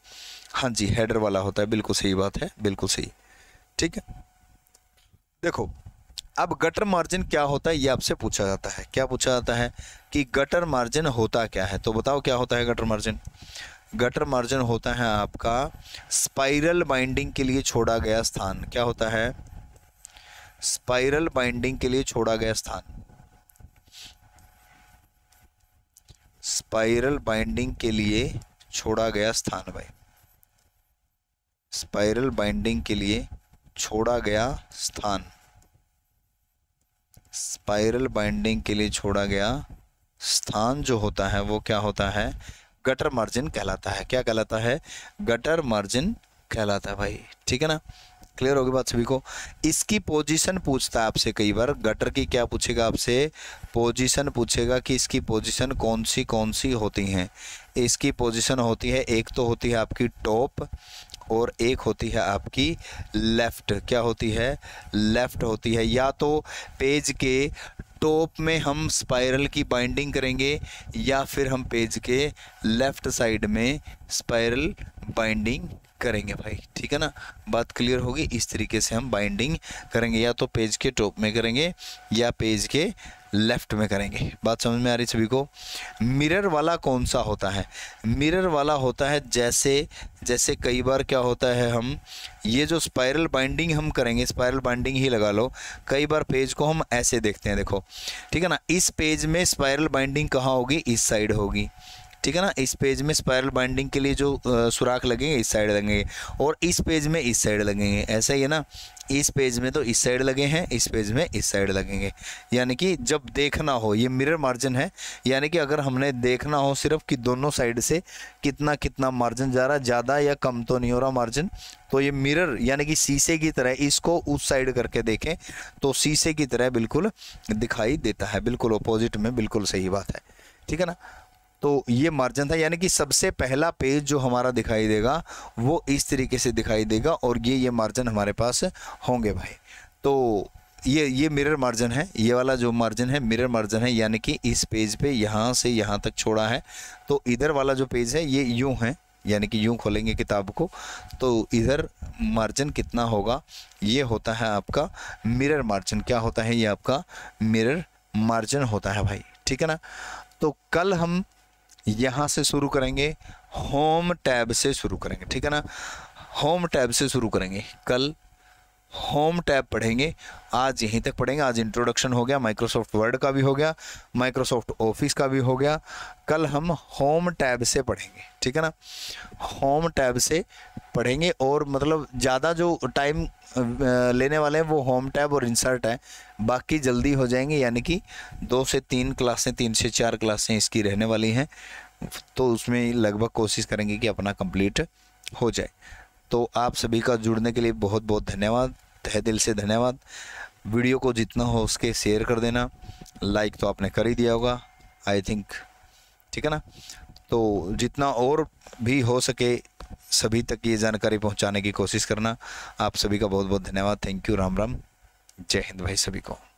हाँ जी हेडर वाला होता है बिल्कुल सही बात है बिल्कुल सही ठीक है देखो अब गटर मार्जिन क्या होता है ये आपसे पूछा जाता है क्या पूछा जाता है कि गटर मार्जिन होता क्या है तो बताओ क्या होता है गटर मार्जिन गटर मार्जिन होता है आपका स्पाइरल बाइंडिंग के लिए छोड़ा गया स्थान क्या होता है स्पाइरल बाइंडिंग के लिए छोड़ा गया स्थान स्पाइरल बाइंडिंग के लिए छोड़ा गया स्थान भाई स्पाइरल बाइंडिंग के लिए छोड़ा गया स्थान स्पाइरल बाइंडिंग के लिए छोड़ा गया स्थान जो होता है वो क्या होता है गटर मार्जिन कहलाता है क्या कहलाता है गटर मार्जिन कहलाता है भाई ठीक है ना क्लियर होगी बात सभी को इसकी पोजीशन पूछता है आपसे कई बार गटर की क्या पूछेगा आपसे पोजीशन पूछेगा कि इसकी पोजीशन कौन सी कौन सी होती हैं इसकी पोजीशन होती है एक तो होती है आपकी टॉप और एक होती है आपकी लेफ़्ट क्या होती है लेफ़्ट होती है या तो पेज के टॉप में हम स्पाइरल की बाइंडिंग करेंगे या फिर हम पेज के लेफ़्ट साइड में स्पाइरल बाइंडिंग करेंगे भाई ठीक है ना बात क्लियर होगी इस तरीके से हम बाइंडिंग करेंगे या तो पेज के टॉप में करेंगे या पेज के लेफ्ट में करेंगे बात समझ में आ रही सभी को मिरर वाला कौन सा होता है मिरर वाला होता है जैसे जैसे कई बार क्या होता है हम ये जो स्पायरल बाइंडिंग हम करेंगे स्पायरल बाइंडिंग ही लगा लो कई बार पेज को हम ऐसे देखते हैं देखो ठीक है ना इस पेज में स्पायरल बाइंडिंग कहाँ होगी इस साइड होगी ठीक है ना इस पेज में स्पायरल बाइंडिंग के लिए जो सुराख लगेंगे इस साइड लगेंगे और इस पेज में इस साइड लगेंगे ऐसा ही है ना इस पेज में तो इस साइड लगे हैं इस पेज में इस साइड लगेंगे यानी कि जब देखना हो ये मिरर मार्जिन है यानी कि अगर हमने देखना हो सिर्फ कि दोनों साइड से कितना कितना मार्जिन जा रहा है ज़्यादा या कम तो नहीं हो रहा मार्जिन तो ये मिरर यानी कि शीशे की तरह इसको उस साइड करके देखें तो शीशे की तरह बिल्कुल दिखाई देता है बिल्कुल अपोजिट में बिल्कुल सही बात है ठीक है ना तो ये मार्जिन था यानी कि सबसे पहला पेज जो हमारा दिखाई देगा वो इस तरीके से दिखाई देगा और ये ये मार्जिन हमारे पास होंगे भाई तो ये ये मिरर मार्जिन है ये वाला जो मार्जिन है मिरर मार्जिन है यानी कि इस पेज पे यहाँ से यहाँ तक छोड़ा है तो इधर वाला जो पेज है ये यूँ है यानी कि यूँ खोलेंगे किताब को तो इधर मार्जिन कितना होगा ये होता है आपका मिरर मार्जिन क्या होता है ये आपका मिरर मार्जिन होता है भाई ठीक है ना तो कल हम यहाँ से शुरू करेंगे होम टैब से शुरू करेंगे ठीक है ना होम टैब से शुरू करेंगे कल होम टैब पढ़ेंगे आज यहीं तक पढ़ेंगे आज इंट्रोडक्शन हो गया माइक्रोसॉफ्ट वर्ड का भी हो गया माइक्रोसॉफ्ट ऑफिस का भी हो गया कल हम होम टैब से पढ़ेंगे ठीक है ना होम टैब से पढ़ेंगे और मतलब ज़्यादा जो टाइम लेने वाले हैं वो होम टैब और इंसर्ट है बाकी जल्दी हो जाएंगे यानी कि दो से तीन क्लासें तीन से चार क्लासें इसकी रहने वाली हैं तो उसमें लगभग कोशिश करेंगे कि अपना कंप्लीट हो जाए तो आप सभी का जुड़ने के लिए बहुत बहुत धन्यवाद तह दिल से धन्यवाद वीडियो को जितना हो उसके शेयर कर देना लाइक तो आपने कर ही दिया होगा आई थिंक ठीक है ना तो जितना और भी हो सके सभी तक ये जानकारी पहुंचाने की कोशिश करना आप सभी का बहुत बहुत धन्यवाद थैंक यू राम राम जय हिंद भाई सभी को